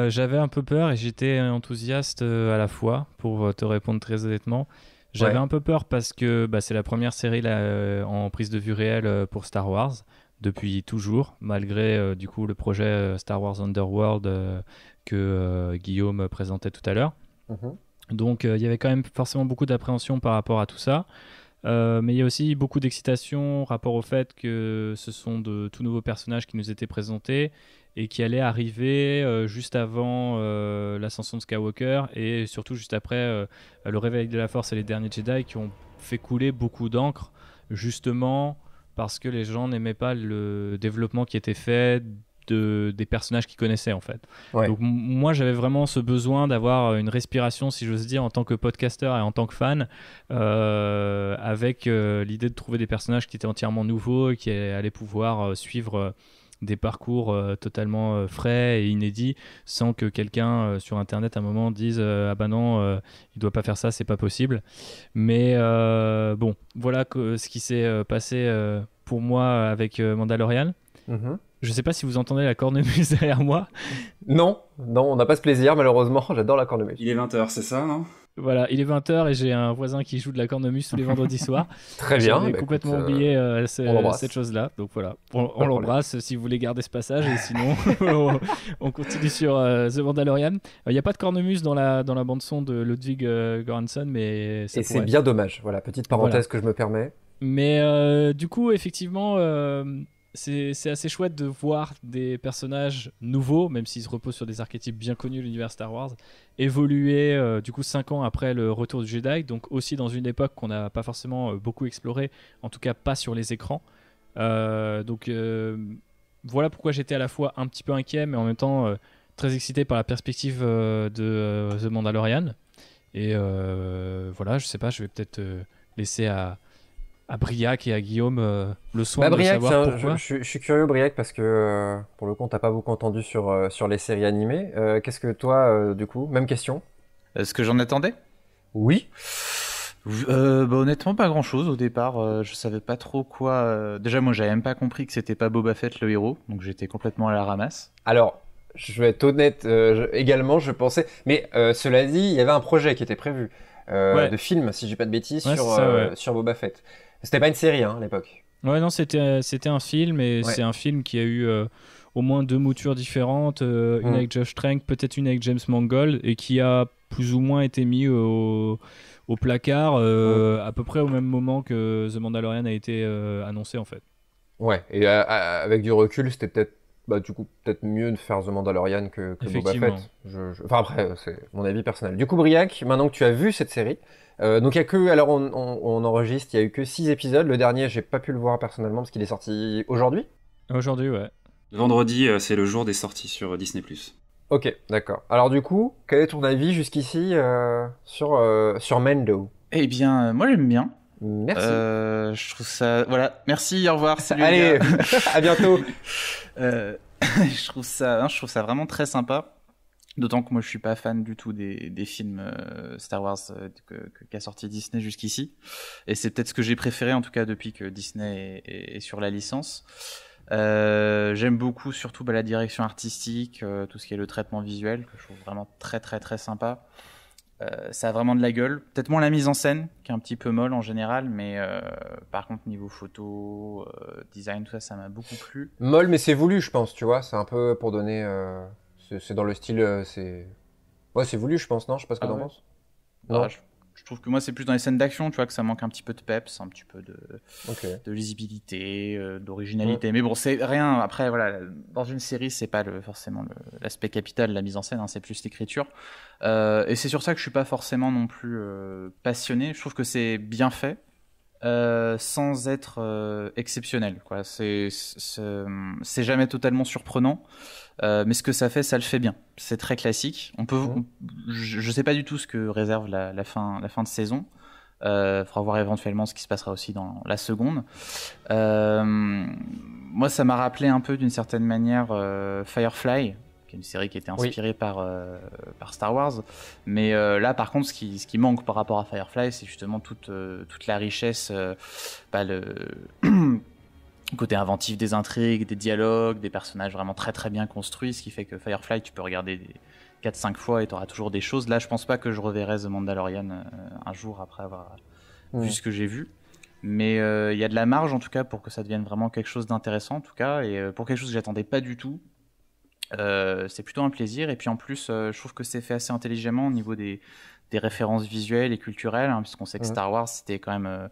J'avais un peu peur et j'étais enthousiaste à la fois pour te répondre très honnêtement. J'avais un peu peur parce que bah, c'est la première série en prise de vue réelle pour Star Wars depuis toujours, malgré du coup le projet Star Wars Underworld que Guillaume présentait tout à l'heure. Mm-hmm. Donc euh, il y avait quand même forcément beaucoup d'appréhension par rapport à tout ça. Euh, mais il y a aussi beaucoup d'excitation par rapport au fait que ce sont de tout nouveaux personnages qui nous étaient présentés et qui allaient arriver euh, juste avant l'ascension de Skywalker et surtout juste après le réveil de la Force et les derniers Jedi qui ont fait couler beaucoup d'encre justement parce que les gens n'aimaient pas le développement qui était fait des personnages qu'ils connaissaient en fait. moi j'avais vraiment ce besoin d'avoir euh, une respiration, si j'ose dire, en tant que podcasteur et en tant que fan, euh, avec euh, l'idée de trouver des personnages qui étaient entièrement nouveaux, qui allaient pouvoir suivre des parcours totalement frais et inédits sans que quelqu'un sur internet à un moment dise ah ben non il doit pas faire ça c'est pas possible mais bon voilà ce qui s'est passé pour moi avec Mandalorian mm-hmm. Je ne sais pas si vous entendez la cornemuse derrière moi. Non, non, on n'a pas ce plaisir malheureusement, j'adore la cornemuse. Il est 20h, c'est ça, non voilà, il est 20h et j'ai un voisin qui joue de la cornemuse tous les vendredis soirs. Très bien. J'ai bah complètement euh, oublié euh, cette chose-là. Donc voilà, on, l'embrasse si vous voulez garder ce passage et sinon on, continue sur euh, The Mandalorian. Il n'y a pas de cornemuse dans la, dans la bande-son de Ludwig Göransson, mais Et c'est bien dommage. Voilà, petite parenthèse que je me permets. Mais du coup, effectivement c'est assez chouette de voir des personnages nouveaux, même s'ils reposent sur des archétypes bien connus de l'univers Star Wars, évoluer euh, du coup 5 ans après le retour du Jedi, donc aussi dans une époque qu'on n'a pas forcément euh, beaucoup explorée, en tout cas pas sur les écrans. Euh, donc voilà pourquoi j'étais à la fois un petit peu inquiet, mais en même temps très excité par la perspective de The Mandalorian. Et voilà, je sais pas, je vais peut-être laisser à à Briac et à Guillaume euh, le soir bah, de savoir pourquoi. Je, suis curieux, Briac, parce que euh, pour le coup, t'as pas beaucoup entendu sur, euh, sur les séries animées. Qu'est-ce que toi, du coup, même question Est-ce que j'en attendais Oui. Bah, honnêtement, pas grand-chose au départ. je savais pas trop quoi. Déjà, moi, j'avais même pas compris que c'était pas Boba Fett le héros, donc j'étais complètement à la ramasse. Alors, je vais être honnête, également, je pensais. Mais cela dit, il y avait un projet qui était prévu. de film, si j'ai pas de bêtises, sur, sur Boba Fett. C'était pas une série hein, à l'époque. Ouais, non, c'était, euh, c'était un film et c'est un film qui a eu euh, au moins deux moutures différentes, euh, une mm. avec Josh Trank, peut-être une avec James Mangold, et qui a plus ou moins été mis au, placard mm. à peu près au même moment que The Mandalorian a été annoncé en fait. Ouais, et avec du recul, c'était peut-être bah, du coup, peut-être mieux de faire The Mandalorian que, Boba Fett. Enfin, après, euh, c'est mon avis personnel. Du coup, Briac, maintenant que tu as vu cette série, euh, donc il y a que, alors on, enregistre, il y a eu que six épisodes. Le dernier, j'ai pas pu le voir personnellement parce qu'il est sorti aujourd'hui. Aujourd'hui, ouais. Vendredi, euh, c'est le jour des sorties sur Disney+. Ok, d'accord. Alors du coup, quel est ton avis jusqu'ici sur, sur Mendo Eh bien, moi j'aime bien. Merci. je trouve ça... Voilà, merci, au revoir. Salut, Allez, à bientôt. Euh, je, trouve ça, hein, je trouve ça vraiment très sympa. D'autant que moi je suis pas fan du tout des, des films euh, Star Wars euh, qu'a sorti Disney jusqu'ici. Et c'est peut-être ce que j'ai préféré en tout cas depuis que Disney est, sur la licence. Euh, j'aime beaucoup surtout bah, la direction artistique, euh, tout ce qui est le traitement visuel, que je trouve vraiment très très très sympa. Euh, ça a vraiment de la gueule. Peut-être moins la mise en scène, qui est un petit peu molle en général, mais euh, par contre, niveau photo, euh, design, tout ça, ça m'a beaucoup plu. Molle, mais c'est voulu, je pense, tu vois. C'est un peu pour donner. c'est dans le style. c'est. Ouais, c'est voulu, je pense, non Je sais pas ce que ah t'en bah, Non, je trouve que moi, c'est plus dans les scènes d'action, tu vois, que ça manque un petit peu de peps, un petit peu de, lisibilité, euh, d'originalité. Mais bon, c'est rien. Après, voilà, dans une série, c'est pas le, forcément l'aspect capital la mise en scène, hein, c'est plus l'écriture. Euh, et c'est sur ça que je suis pas forcément non plus euh, passionné. Je trouve que c'est bien fait. sans être exceptionnel. Quoi. C'est, c'est, jamais totalement surprenant. Euh, mais ce que ça fait, ça le fait bien. C'est très classique. On peut, je ne sais pas du tout ce que réserve la, fin, la fin de saison. Il euh, faudra voir éventuellement ce qui se passera aussi dans la seconde. Euh, moi, ça m'a rappelé un peu d'une certaine manière euh, Firefly, qui est une série qui était inspirée par, par Star Wars. Mais là, par contre, ce qui, manque par rapport à Firefly, c'est justement toute, toute la richesse, bah, le côté inventif des intrigues, des dialogues, des personnages vraiment très très bien construits, ce qui fait que Firefly, tu peux regarder 4-5 fois et tu auras toujours des choses. Là, je pense pas que je reverrai The Mandalorian euh, un jour après avoir vu ce que j'ai vu. Mais euh, il y a de la marge en tout cas pour que ça devienne vraiment quelque chose d'intéressant en tout cas, et euh, pour quelque chose que j'attendais pas du tout. c'est plutôt un plaisir et puis en plus je trouve que c'est fait assez intelligemment au niveau des, des références visuelles et culturelles, hein, puisqu'on sait que Star Wars c'était quand même euh,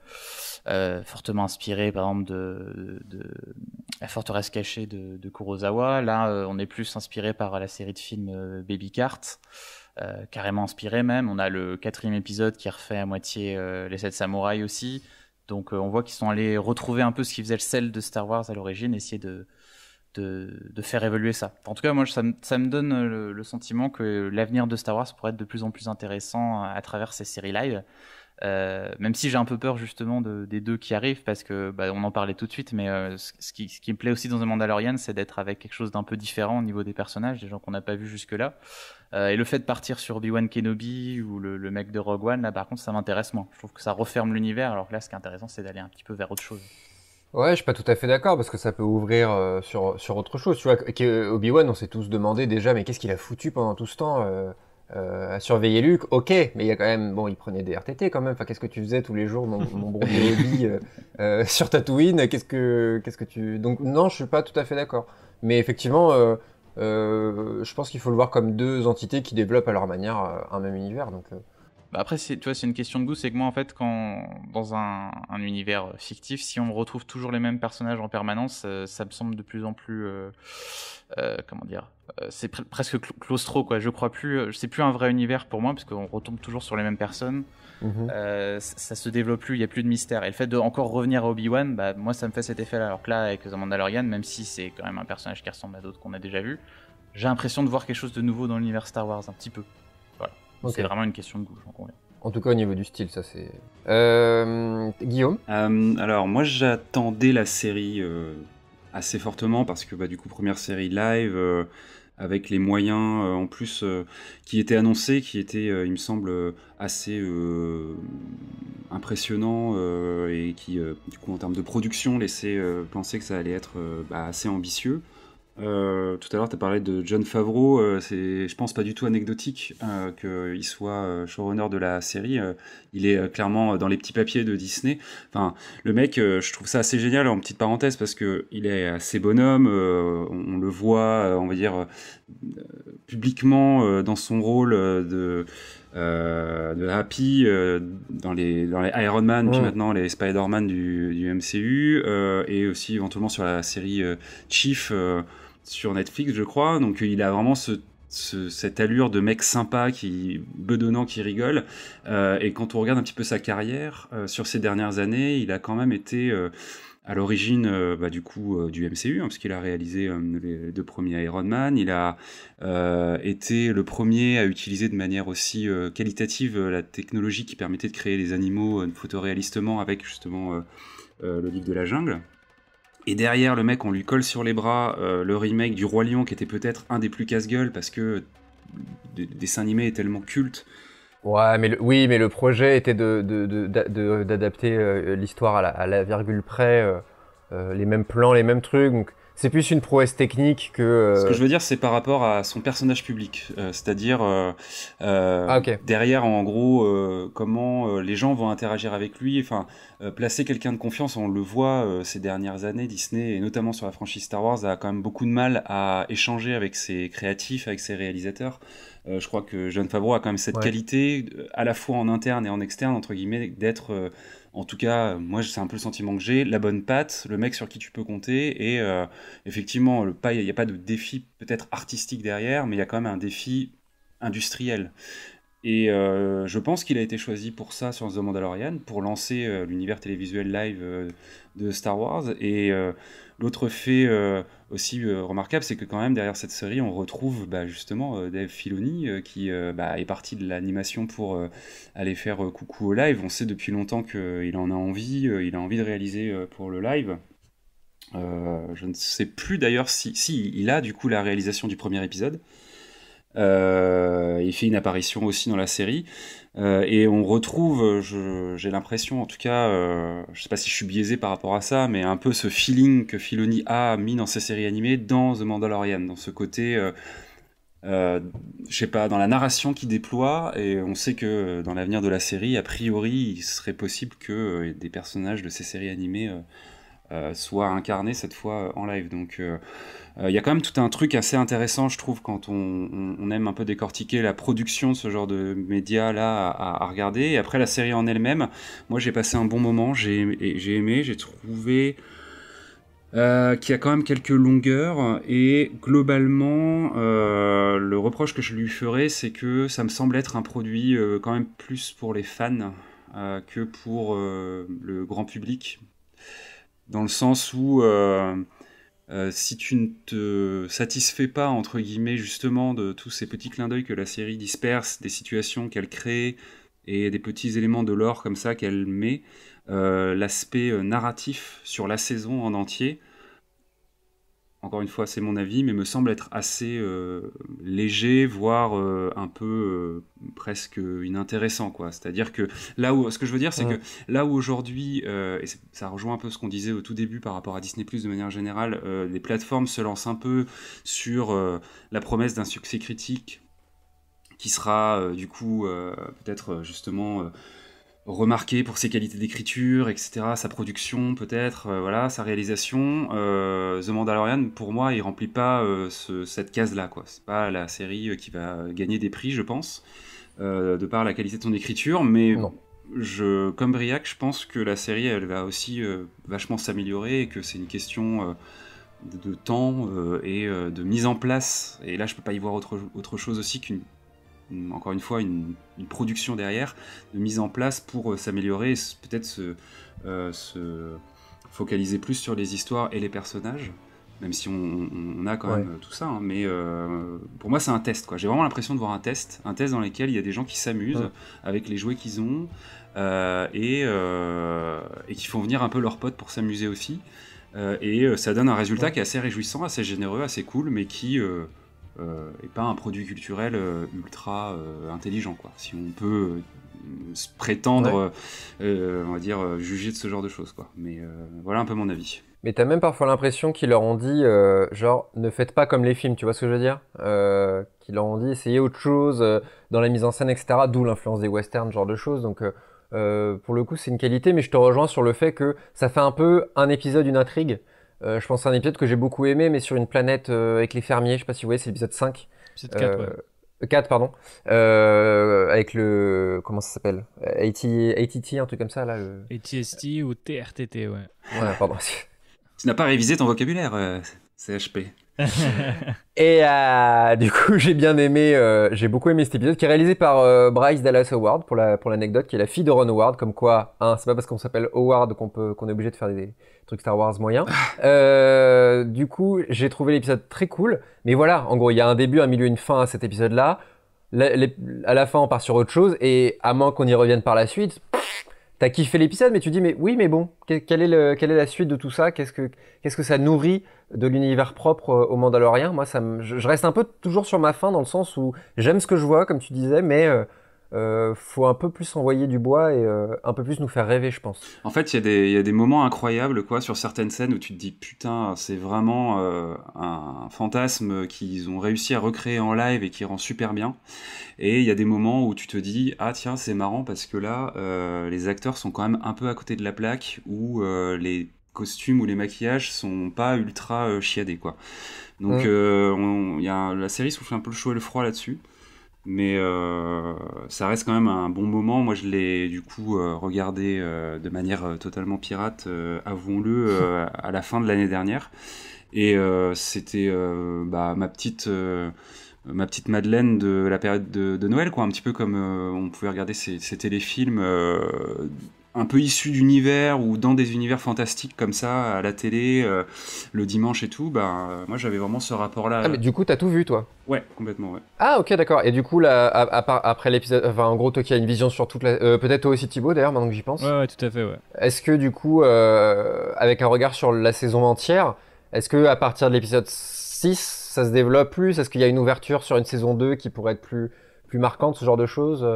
euh, fortement inspiré, par exemple, de, La forteresse cachée de, de Kurosawa. Là, euh, on est plus inspiré par la série de films Baby Cart. carrément inspiré même. On a le quatrième épisode qui refait à moitié les sept samouraïs aussi. Donc on voit qu'ils sont allés retrouver un peu ce qui faisait le sel de Star Wars à l'origine, essayer de, de, faire évoluer ça. En tout cas, moi, ça, me, donne euh, le, sentiment que l'avenir de Star Wars pourrait être de plus en plus intéressant euh, à, travers ces séries live. Euh, même si j'ai un peu peur justement des deux qui arrivent parce que bah, on en parlait tout de suite, mais ce, qui, me plaît aussi dans The Mandalorian, c'est d'être avec quelque chose d'un peu différent au niveau des personnages, des gens qu'on n'a pas vus jusque-là. et le fait de partir sur Obi-Wan Kenobi ou le, le, mec de Rogue One, là par contre, ça m'intéresse moins. Je trouve que ça referme l'univers, alors que là, ce qui est intéressant, c'est d'aller un petit peu vers autre chose. Ouais, je suis pas tout à fait d'accord parce que ça peut ouvrir euh, sur, sur autre chose. Tu vois, Obi-Wan, on s'est tous demandé déjà, mais qu'est-ce qu'il a foutu pendant tout ce temps euh, euh, à surveiller Luke Ok, mais il y a quand même, bon, il prenait des RTT quand même. Enfin, qu'est-ce que tu faisais tous les jours, mon, mon bon sur Tatooine Qu'est-ce que, qu'est-ce que tu Donc non, je suis pas tout à fait d'accord. Mais effectivement, je pense qu'il faut le voir comme deux entités qui développent à leur manière un même univers. Donc bah, après, tu vois, c'est une question de goût. C'est que moi, en fait, quand dans un, univers euh, fictif, si on retrouve toujours les mêmes personnages en permanence, euh, ça me semble de plus en plus, euh, comment dire, c'est presque claustro, quoi. Je crois plus, c'est plus un vrai univers pour moi, parce qu'on retombe toujours sur les mêmes personnes. ça mm-hmm. ça se développe plus, il n'y a plus de mystère. Et le fait de encore revenir à Obi-Wan, bah, moi, ça me fait cet effet-là. Alors que là, avec The Mandalorian, même si c'est quand même un personnage qui ressemble à d'autres qu'on a déjà vu, j'ai l'impression de voir quelque chose de nouveau dans l'univers Star Wars, un petit peu. C'est vraiment une question de goût, j'en conviens. En tout cas, au niveau du style, ça c'est. Euh, Guillaume euh, Alors, moi j'attendais la série euh, assez fortement parce que, bah, du coup, première série live, avec les moyens en plus qui étaient annoncés, qui étaient, il me semble, assez impressionnants et qui, du coup, en termes de production, laissaient penser que ça allait être bah, assez ambitieux. Euh, tout à l'heure, tu as parlé de John Favreau. Euh, c'est, je pense, pas du tout anecdotique euh, qu'il soit showrunner de la série. il est clairement dans les petits papiers de Disney. Enfin, le mec, je trouve ça assez génial en petite parenthèse parce que il est assez bonhomme. On, le voit, on va dire, publiquement dans son rôle de. Happy dans, les, Iron Man, puis maintenant les Spider-Man du, MCU, et aussi éventuellement sur la série Chief sur Netflix, je crois. Donc il a vraiment cette allure de mec sympa, qui bedonnant, qui rigole. Euh, et quand on regarde un petit peu sa carrière euh, sur ces dernières années, il a quand même été euh, à l'origine bah, du coup du MCU, hein, parce qu'il a réalisé les deux premiers Iron Man. Il a été le premier à utiliser de manière aussi qualitative la technologie qui permettait de créer des animaux photoréalistement avec justement le livre de la jungle. Et derrière, le mec, on lui colle sur les bras euh, le remake du Roi Lion, qui était peut-être un des plus casse-gueule parce que le dessin animé est tellement culte. Ouais, mais oui, mais le projet était d'adapter euh, l'histoire à, la virgule près, euh, les mêmes plans, les mêmes trucs c'est plus une prouesse technique que. Ce que euh, je veux dire, c'est par rapport à son personnage public, euh, c'est-à-dire euh, ah, derrière, en gros, comment les gens vont interagir avec lui. Enfin, placer quelqu'un de confiance, on le voit ces dernières années, Disney et notamment sur la franchise Star Wars a quand même beaucoup de mal à échanger avec ses créatifs, avec ses réalisateurs. je crois que John Favreau a quand même cette qualité, à la fois en interne et en externe entre guillemets, d'être en tout cas, moi, c'est un peu le sentiment que j'ai. La bonne patte, le mec sur qui tu peux compter. Et euh, effectivement, il n'y a, pas de défi peut-être artistique derrière, mais il y a quand même un défi industriel. Et euh, je pense qu'il a été choisi pour ça sur The Mandalorian, pour lancer euh, l'univers télévisuel live de Star Wars. Et l'autre fait aussi euh, remarquable, c'est que quand même derrière cette série, on retrouve bah, justement euh, Dave Filoni euh, qui bah, est parti de l'animation pour aller faire coucou au live. On sait depuis longtemps qu'il en a envie, il a envie de réaliser pour le live. je ne sais plus d'ailleurs si, si il a du coup la réalisation du premier épisode. il fait une apparition aussi dans la série. Euh, et on retrouve, j'ai l'impression, en tout cas, euh, je sais pas si je suis biaisé par rapport à ça, mais un peu ce feeling que Filoni a mis dans ses séries animées dans The Mandalorian, dans ce côté, euh, je sais pas, dans la narration qu'il déploie. Et on sait que dans l'avenir de la série, a priori, il serait possible que des personnages de ces séries animées euh, soit incarné cette fois euh, en live. Donc euh, il y a quand même tout un truc assez intéressant, je trouve, quand on, aime un peu décortiquer la production de ce genre de médias-là à, regarder. Et après, la série en elle-même, moi j'ai passé un bon moment, j'ai aimé, j'ai trouvé... Euh, y a quand même quelques longueurs et globalement le reproche que je lui ferais c'est que ça me semble être un produit quand même plus pour les fans que pour le grand public dans le sens où euh, euh, si tu ne te satisfais pas, entre guillemets, justement, de tous ces petits clins d'œil que la série disperse, des situations qu'elle crée, et des petits éléments de lore comme ça qu'elle met, euh, l'aspect narratif sur la saison en entier, encore une fois, c'est mon avis, mais me semble être assez euh, léger, voire euh, un peu euh, presque inintéressant. quoi. C'est-à-dire que là où, ce que je veux dire, c'est que là où aujourd'hui, et ça rejoint un peu ce qu'on disait au tout début par rapport à Disney Plus de manière générale, les plateformes se lancent un peu sur la promesse d'un succès critique qui sera du coup peut-être justement remarqué pour ses qualités d'écriture, etc., sa production peut-être, euh, voilà, sa réalisation. Euh, The Mandalorian, pour moi, il remplit pas euh, cette case-là, quoi. C'est pas la série qui va gagner des prix, je pense, de par la qualité de son écriture, mais je, comme Briac, je pense que la série, elle va aussi vachement s'améliorer et que c'est une question de, de, temps et de mise en place. Et là, je peux pas y voir autre, autre chose aussi qu'une encore une fois, une, production derrière, de mise en place pour euh, s'améliorer peut-être euh, se, focaliser plus sur les histoires et les personnages, même si on, a quand même euh, tout ça. Hein, mais pour moi, c'est un test. J'ai vraiment l'impression de voir un test, un test dans lequel il y a des gens qui s'amusent avec les jouets qu'ils ont et, qui font venir un peu leurs potes pour s'amuser aussi. et ça donne un résultat qui est assez réjouissant, assez généreux, assez cool, mais qui euh, et pas un produit culturel euh, ultra euh, intelligent. Quoi. Si on peut se prétendre, on va dire, juger de ce genre de choses. Quoi. Mais voilà un peu mon avis. Mais t'as même parfois l'impression qu'ils leur ont dit, genre, ne faites pas comme les films, tu vois ce que je veux dire Qu'ils leur ont dit, essayez autre chose dans la mise en scène, etc. D'où l'influence des westerns, genre de choses. Donc, pour le coup, c'est une qualité, mais je te rejoins sur le fait que ça fait un peu un épisode, une intrigue. Euh, je pense à un épisode que j'ai beaucoup aimé, mais sur une planète euh, avec les fermiers. Je sais pas si vous voyez, c'est l'épisode 5. Épisode 4, ouais. 4 euh, pardon avec le comment ça s'appelle ATT un truc comme ça là le... ATST ou TRTT ouais ouais pardon tu n'as pas révisé ton vocabulaire CHP et euh, du coup, j'ai bien aimé, euh, j'ai beaucoup aimé cet épisode qui est réalisé par euh, Bryce Dallas Howard pour pour l'anecdote, qui est la fille de Ron Howard. Comme quoi, hein, c'est pas parce qu'on s'appelle Howard qu'on peut qu'on est obligé de faire des trucs Star Wars moyens. Ah. du coup, j'ai trouvé l'épisode très cool. Mais voilà, en gros, il y a un début, un milieu, une fin à cet épisode-là. à la fin, on part sur autre chose et à moins qu'on y revienne par la suite t'as kiffé l'épisode, mais tu dis, mais oui, mais bon, quelle est, la suite de tout ça qu'est-ce que, qu'est-ce que ça nourrit de l'univers propre euh, au Mandalorien Moi, ça me, je, reste un peu toujours sur ma fin, dans le sens où j'aime ce que je vois, comme tu disais, mais euh, euh, faut un peu plus envoyer du bois et euh, un peu plus nous faire rêver, je pense. En fait, il y, a des moments incroyables quoi, sur certaines scènes où tu te dis putain, c'est vraiment euh, un fantasme qu'ils ont réussi à recréer en live et qui rend super bien. Et il y a des moments où tu te dis ah tiens, c'est marrant parce que là, les acteurs sont quand même un peu à côté de la plaque où les costumes ou les maquillages sont pas ultra chiadés quoi. Donc y a, la série souffle un peu le chaud et le froid là-dessus. Mais euh, ça reste quand même un bon moment. Moi, je l'ai du coup euh, regardé euh, de manière totalement pirate, avouons-le, à la fin de l'année dernière. Et c'était bah, ma petite ma petite Madeleine de la période de, Noël, quoi, un petit peu comme on pouvait regarder ces, téléfilms un peu issu d'univers ou dans des univers fantastiques comme ça, à la télé, euh, le dimanche et tout, ben, euh, moi j'avais vraiment ce rapport-là. Ah, du coup, t'as tout vu, toi Ouais, complètement, ouais. Ah, ok, d'accord. Et du coup, là, après l'épisode, enfin, en gros, toi qui as une vision sur toute la. Euh, peut-être toi aussi, Thibaut, d'ailleurs, maintenant que j'y pense. Ouais, ouais, tout à fait, ouais. Est-ce que, du coup, avec un regard sur la saison entière, est-ce que à partir de l'épisode 6, ça se développe plus Est-ce qu'il y a une ouverture sur une saison 2 qui pourrait être plus, plus marquante, ce genre de choses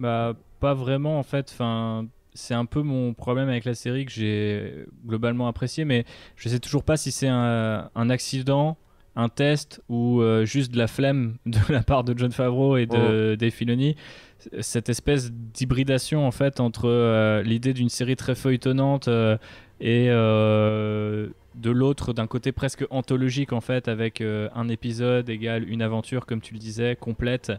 Bah, pas vraiment, en fait. Enfin c'est un peu mon problème avec la série que j'ai globalement apprécié, mais je sais toujours pas si c'est un, accident, un test ou euh, juste de la flemme de la part de John Favreau et de oh. Dave Cette espèce d'hybridation en fait entre euh, l'idée d'une série très feuilletonnante euh, et de l'autre d'un côté presque anthologique en fait avec un épisode égal une aventure comme tu le disais complète.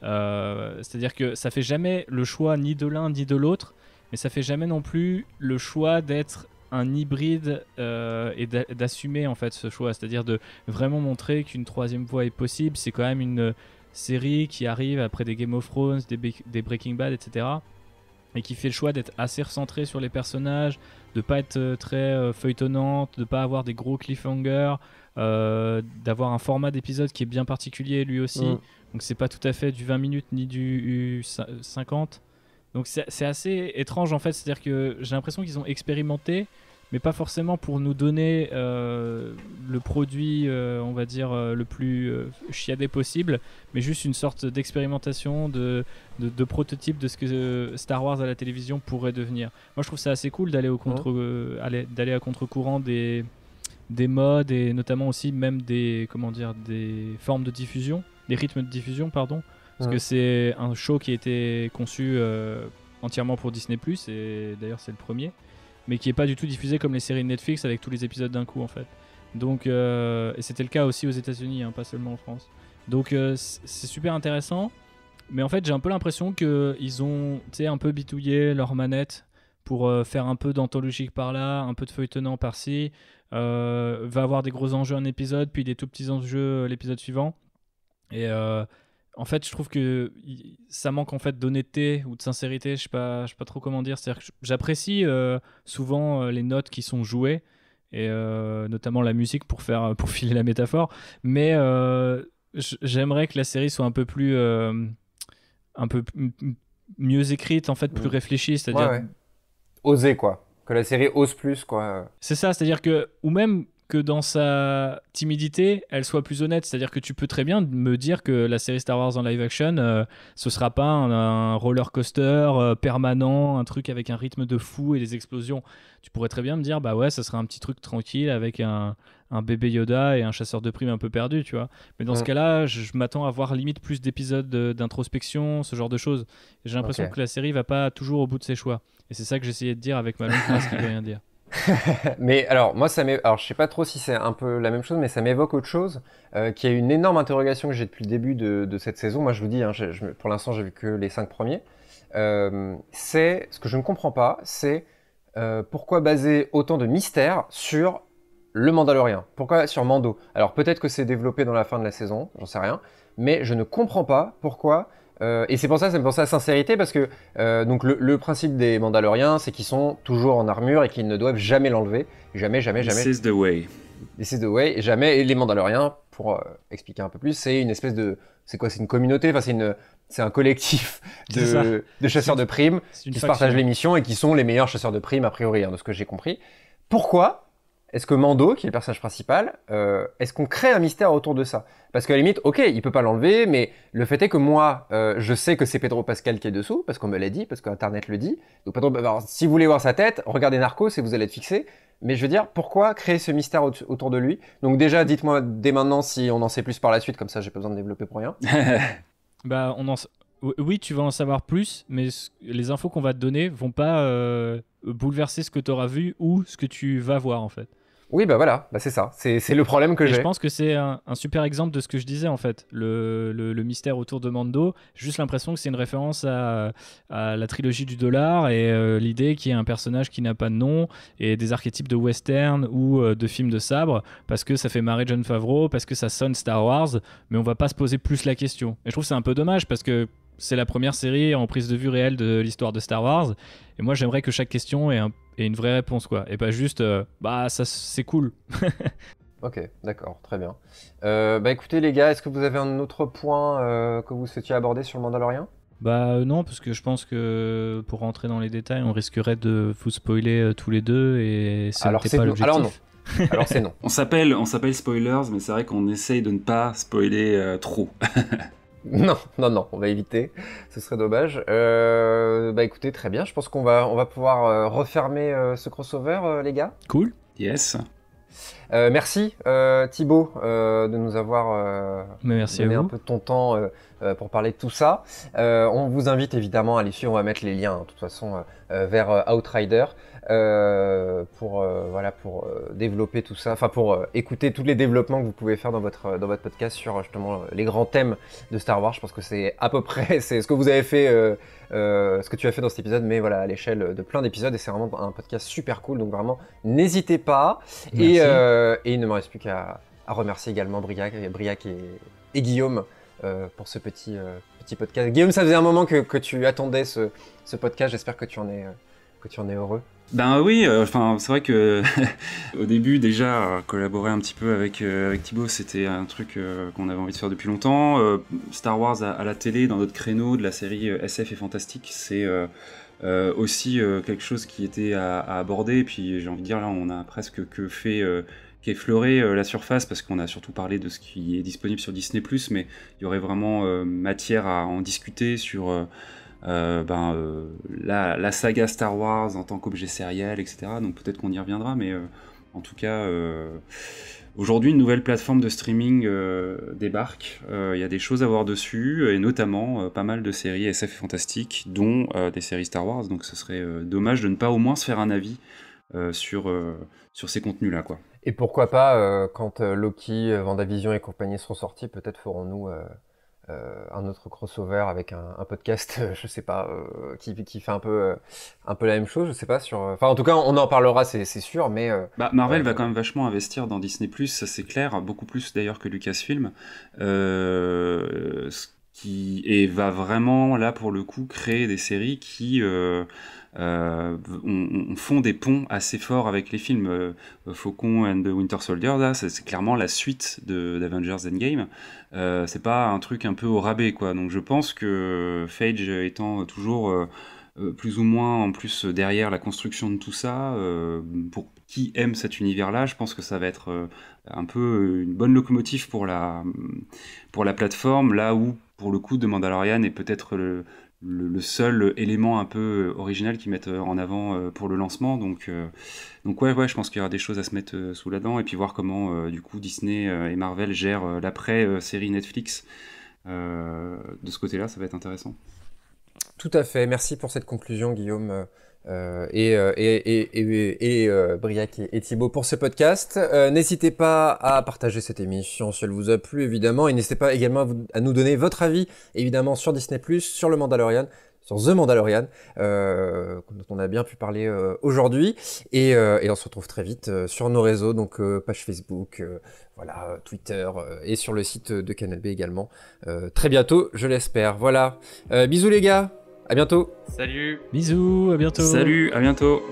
C'est-à-dire que ça fait jamais le choix ni de l'un ni de l'autre mais ça fait jamais non plus le choix d'être un hybride euh, et d'assumer en fait ce choix, c'est-à-dire de vraiment montrer qu'une troisième voie est possible. C'est quand même une euh, série qui arrive après des Game of Thrones, des, Breaking Bad, etc. Et qui fait le choix d'être assez recentré sur les personnages, de pas être euh, très feuilletonnante, de pas avoir des gros cliffhangers, d'avoir un format d'épisode qui est bien particulier lui aussi. Mm. Donc c'est pas tout à fait du 20 minutes ni du 50. Donc c'est assez étrange en fait, c'est-à-dire que j'ai l'impression qu'ils ont expérimenté, mais pas forcément pour nous donner euh, le produit, euh, on va dire, euh, le plus chiadé possible, mais juste une sorte d'expérimentation, de, de, de, prototype de ce que Star Wars à la télévision pourrait devenir. Moi je trouve ça assez cool oh. d'aller à contre-courant des, des modes et notamment aussi même des, comment dire, des formes de diffusion, des rythmes de diffusion, pardon. Parce que c'est un show qui a été conçu euh, entièrement pour Disney, et d'ailleurs c'est le premier, mais qui n'est pas du tout diffusé comme les séries de Netflix avec tous les épisodes d'un coup en fait. Donc, euh, et c'était le cas aussi aux États-Unis, hein, pas seulement en France. Donc euh, c'est super intéressant, mais en fait j'ai un peu l'impression qu'ils ont un peu bitouillé leur manette pour faire un peu d'anthologique par là, un peu de feuilletonnant par-ci, va avoir des gros enjeux un épisode, puis des tout petits enjeux l'épisode suivant. Et en fait, je trouve que ça manque en fait d'honnêteté ou de sincérité. Je sais pas, je sais pas trop comment dire. j'apprécie euh, souvent euh, les notes qui sont jouées et euh, notamment la musique pour faire pour filer la métaphore. Mais j'aimerais que la série soit un peu plus un peu mieux écrite en fait, plus mm. réfléchie, c'est-à-dire oser quoi, que la série ose plus quoi. C'est ça, c'est-à-dire que ou même que dans sa timidité, elle soit plus honnête. C'est-à-dire que tu peux très bien me dire que la série Star Wars en live action, euh, ce sera pas un, roller coaster euh, permanent, un truc avec un rythme de fou et des explosions. Tu pourrais très bien me dire, bah ouais, ça sera un petit truc tranquille avec un, bébé Yoda et un chasseur de primes un peu perdu, tu vois. Mais dans ce mm. cas-là, je, m'attends à voir limite plus d'épisodes d'introspection, ce genre de choses. J'ai l'impression que la série va pas toujours au bout de ses choix. Et c'est ça que j'essayais de dire avec ma longue phrase qui veut rien dire. mais alors, moi, ça alors, je sais pas trop si c'est un peu la même chose, mais ça m'évoque autre chose, euh, qui est une énorme interrogation que j'ai depuis le début de, cette saison. Moi, je vous dis, hein, pour l'instant, j'ai vu que les cinq premiers. Euh, c'est ce que je ne comprends pas, c'est euh, pourquoi baser autant de mystères sur le Mandalorien Pourquoi sur Mando Alors peut-être que c'est développé dans la fin de la saison, j'en sais rien, mais je ne comprends pas pourquoi euh, et c'est pour ça pour ça me sincérité, parce que euh, donc le, principe des Mandaloriens, c'est qu'ils sont toujours en armure et qu'ils ne doivent jamais l'enlever. Jamais, jamais, jamais. This is the way. This is the way. Jamais. Et les Mandaloriens, pour euh, expliquer un peu plus, c'est une espèce de. C'est quoi C'est une communauté Enfin, c'est une. C'est un collectif de, chasseurs de primes qui se partagent les missions et qui sont les meilleurs chasseurs de primes, a priori, hein, de ce que j'ai compris. Pourquoi est-ce que Mando, qui est le personnage principal, euh, est-ce qu'on crée un mystère autour de ça Parce qu'à la limite, ok, il peut pas l'enlever, mais le fait est que moi, euh, je sais que c'est Pedro Pascal qui est dessous, parce qu'on me l'a dit, parce qu'Internet le dit. Donc Pedro, bah, si vous voulez voir sa tête, regardez Narcos et vous allez être fixé. Mais je veux dire, pourquoi créer ce mystère autour de lui Donc déjà, dites-moi dès maintenant si on en sait plus par la suite, comme ça j'ai pas besoin de développer pour rien. bah, on en, sait... Oui, tu vas en savoir plus, mais les infos qu'on va te donner vont pas euh, bouleverser ce que tu auras vu ou ce que tu vas voir en fait. Oui, bah voilà, bah c'est ça, c'est le problème que j'ai. Je pense que c'est un, super exemple de ce que je disais en fait, le, mystère autour de Mando. Juste l'impression que c'est une référence à, la trilogie du dollar et euh, l'idée qu'il y ait un personnage qui n'a pas de nom et des archétypes de western ou euh, de films de sabre parce que ça fait marrer John Favreau, parce que ça sonne Star Wars, mais on va pas se poser plus la question. Et je trouve c'est un peu dommage parce que c'est la première série en prise de vue réelle de l'histoire de Star Wars. Et moi, j'aimerais que chaque question ait, une vraie réponse, quoi. Et pas juste, euh, bah, ça, c'est cool. ok, d'accord, très bien. Euh, bah, écoutez, les gars, est-ce que vous avez un autre point euh, que vous souhaitiez aborder sur le Mandalorian Bah, non, parce que je pense que pour rentrer dans les détails, on risquerait de vous spoiler tous les deux et c'est pas l'objectif. Alors non. Alors c'est non. on s'appelle, on s'appelle spoilers, mais c'est vrai qu'on essaye de ne pas spoiler trop. Non, non, non, on va éviter. Ce serait dommage. Euh, bah écoutez, très bien. Je pense qu'on va, pouvoir euh, refermer euh, ce crossover, les gars. Cool. Yes. merci Thibaut de nous avoir merci donné un peu de ton temps pour parler de tout ça. on vous invite évidemment à aller suivre, on va mettre les liens hein, de toute façon vers Outrider. Euh, pour euh, voilà pour euh, développer tout ça, enfin pour écouter tous les développements que vous pouvez faire dans votre dans votre podcast sur justement les grands thèmes de Star Wars. Je pense que c'est à peu près c'est ce que vous avez fait, ce que tu as fait dans cet épisode, mais voilà à l'échelle de plein d'épisodes et c'est vraiment un podcast super cool. Donc vraiment n'hésitez pas et, et, il ne me reste plus qu'à remercier également Briac, Briac et, et Guillaume. pour ce petit, petit podcast. Guillaume, ça faisait un moment que, que tu attendais ce, ce podcast. J'espère que tu en es, que tu en es heureux. Ben oui, euh, enfin c'est vrai que au début déjà collaborer un petit peu avec, euh, avec Thibaut c'était un truc euh, qu'on avait envie de faire depuis longtemps. Star Wars à, la télé dans notre créneau de la série SF et fantastique c'est aussi quelque chose qui était à, aborder. Et puis j'ai envie de dire là on a presque que fait qu'effleurer la surface parce qu'on a surtout parlé de ce qui est disponible sur Disney mais il y aurait vraiment matière à en discuter sur euh, ben, euh, la, saga Star Wars en tant qu'objet sériel, etc. Donc peut-être qu'on y reviendra, mais euh, en tout cas, aujourd'hui, une nouvelle plateforme de streaming débarque. Il y a des choses à voir dessus, et notamment pas mal de séries SF fantastiques, dont des séries Star Wars. Donc ce serait dommage de ne pas au moins se faire un avis sur, sur ces contenus-là. Et pourquoi pas, quand Loki, Vendavision et compagnie seront sortis, peut-être ferons-nous euh, un autre crossover avec un, podcast, je sais pas, euh, qui, qui, fait un peu, euh, un peu la même chose, je sais pas. Sur, euh, enfin, en tout cas, on en parlera, c'est sûr, mais. Bah, Marvel va quand même vachement investir dans Disney, ça c'est clair, beaucoup plus d'ailleurs que Lucasfilm. qui, et va vraiment, là, pour le coup, créer des séries qui. Euh, on, fond des ponts assez forts avec les films euh, Faucon and the Winter Soldier. c'est clairement la suite de d'Avengers Endgame. Euh, c'est pas un truc un peu au rabais, quoi. Donc je pense que Fage étant toujours plus ou moins en plus derrière la construction de tout ça, pour qui aime cet univers-là, je pense que ça va être un peu une bonne locomotive pour la, pour la plateforme, là où pour le coup, The Mandalorian est peut-être le, le, seul élément un peu euh, original qu'ils mettent euh, en avant euh, pour le lancement. Donc, donc ouais, je pense qu'il y aura des choses à se mettre sous la dent et puis voir comment du coup Disney et Marvel gèrent l'après-série Netflix. de ce côté-là, ça va être intéressant. Tout à fait. Merci pour cette conclusion, Guillaume. Euh, euh, et, et, et, et euh, Briac et, Thibaut pour ce podcast. Euh, n'hésitez pas à partager cette émission si elle vous a plu, évidemment. Et n'hésitez pas également à, nous donner votre avis, évidemment, sur Disney, sur le Mandalorian, sur The Mandalorian, dont on a bien pu parler aujourd'hui. Et, on se retrouve très vite sur nos réseaux, donc page Facebook, voilà, Twitter et sur le site de Canal B également. très bientôt, je l'espère. Voilà. bisous les gars! À bientôt. Salut. Bisous, à bientôt. Salut, à bientôt.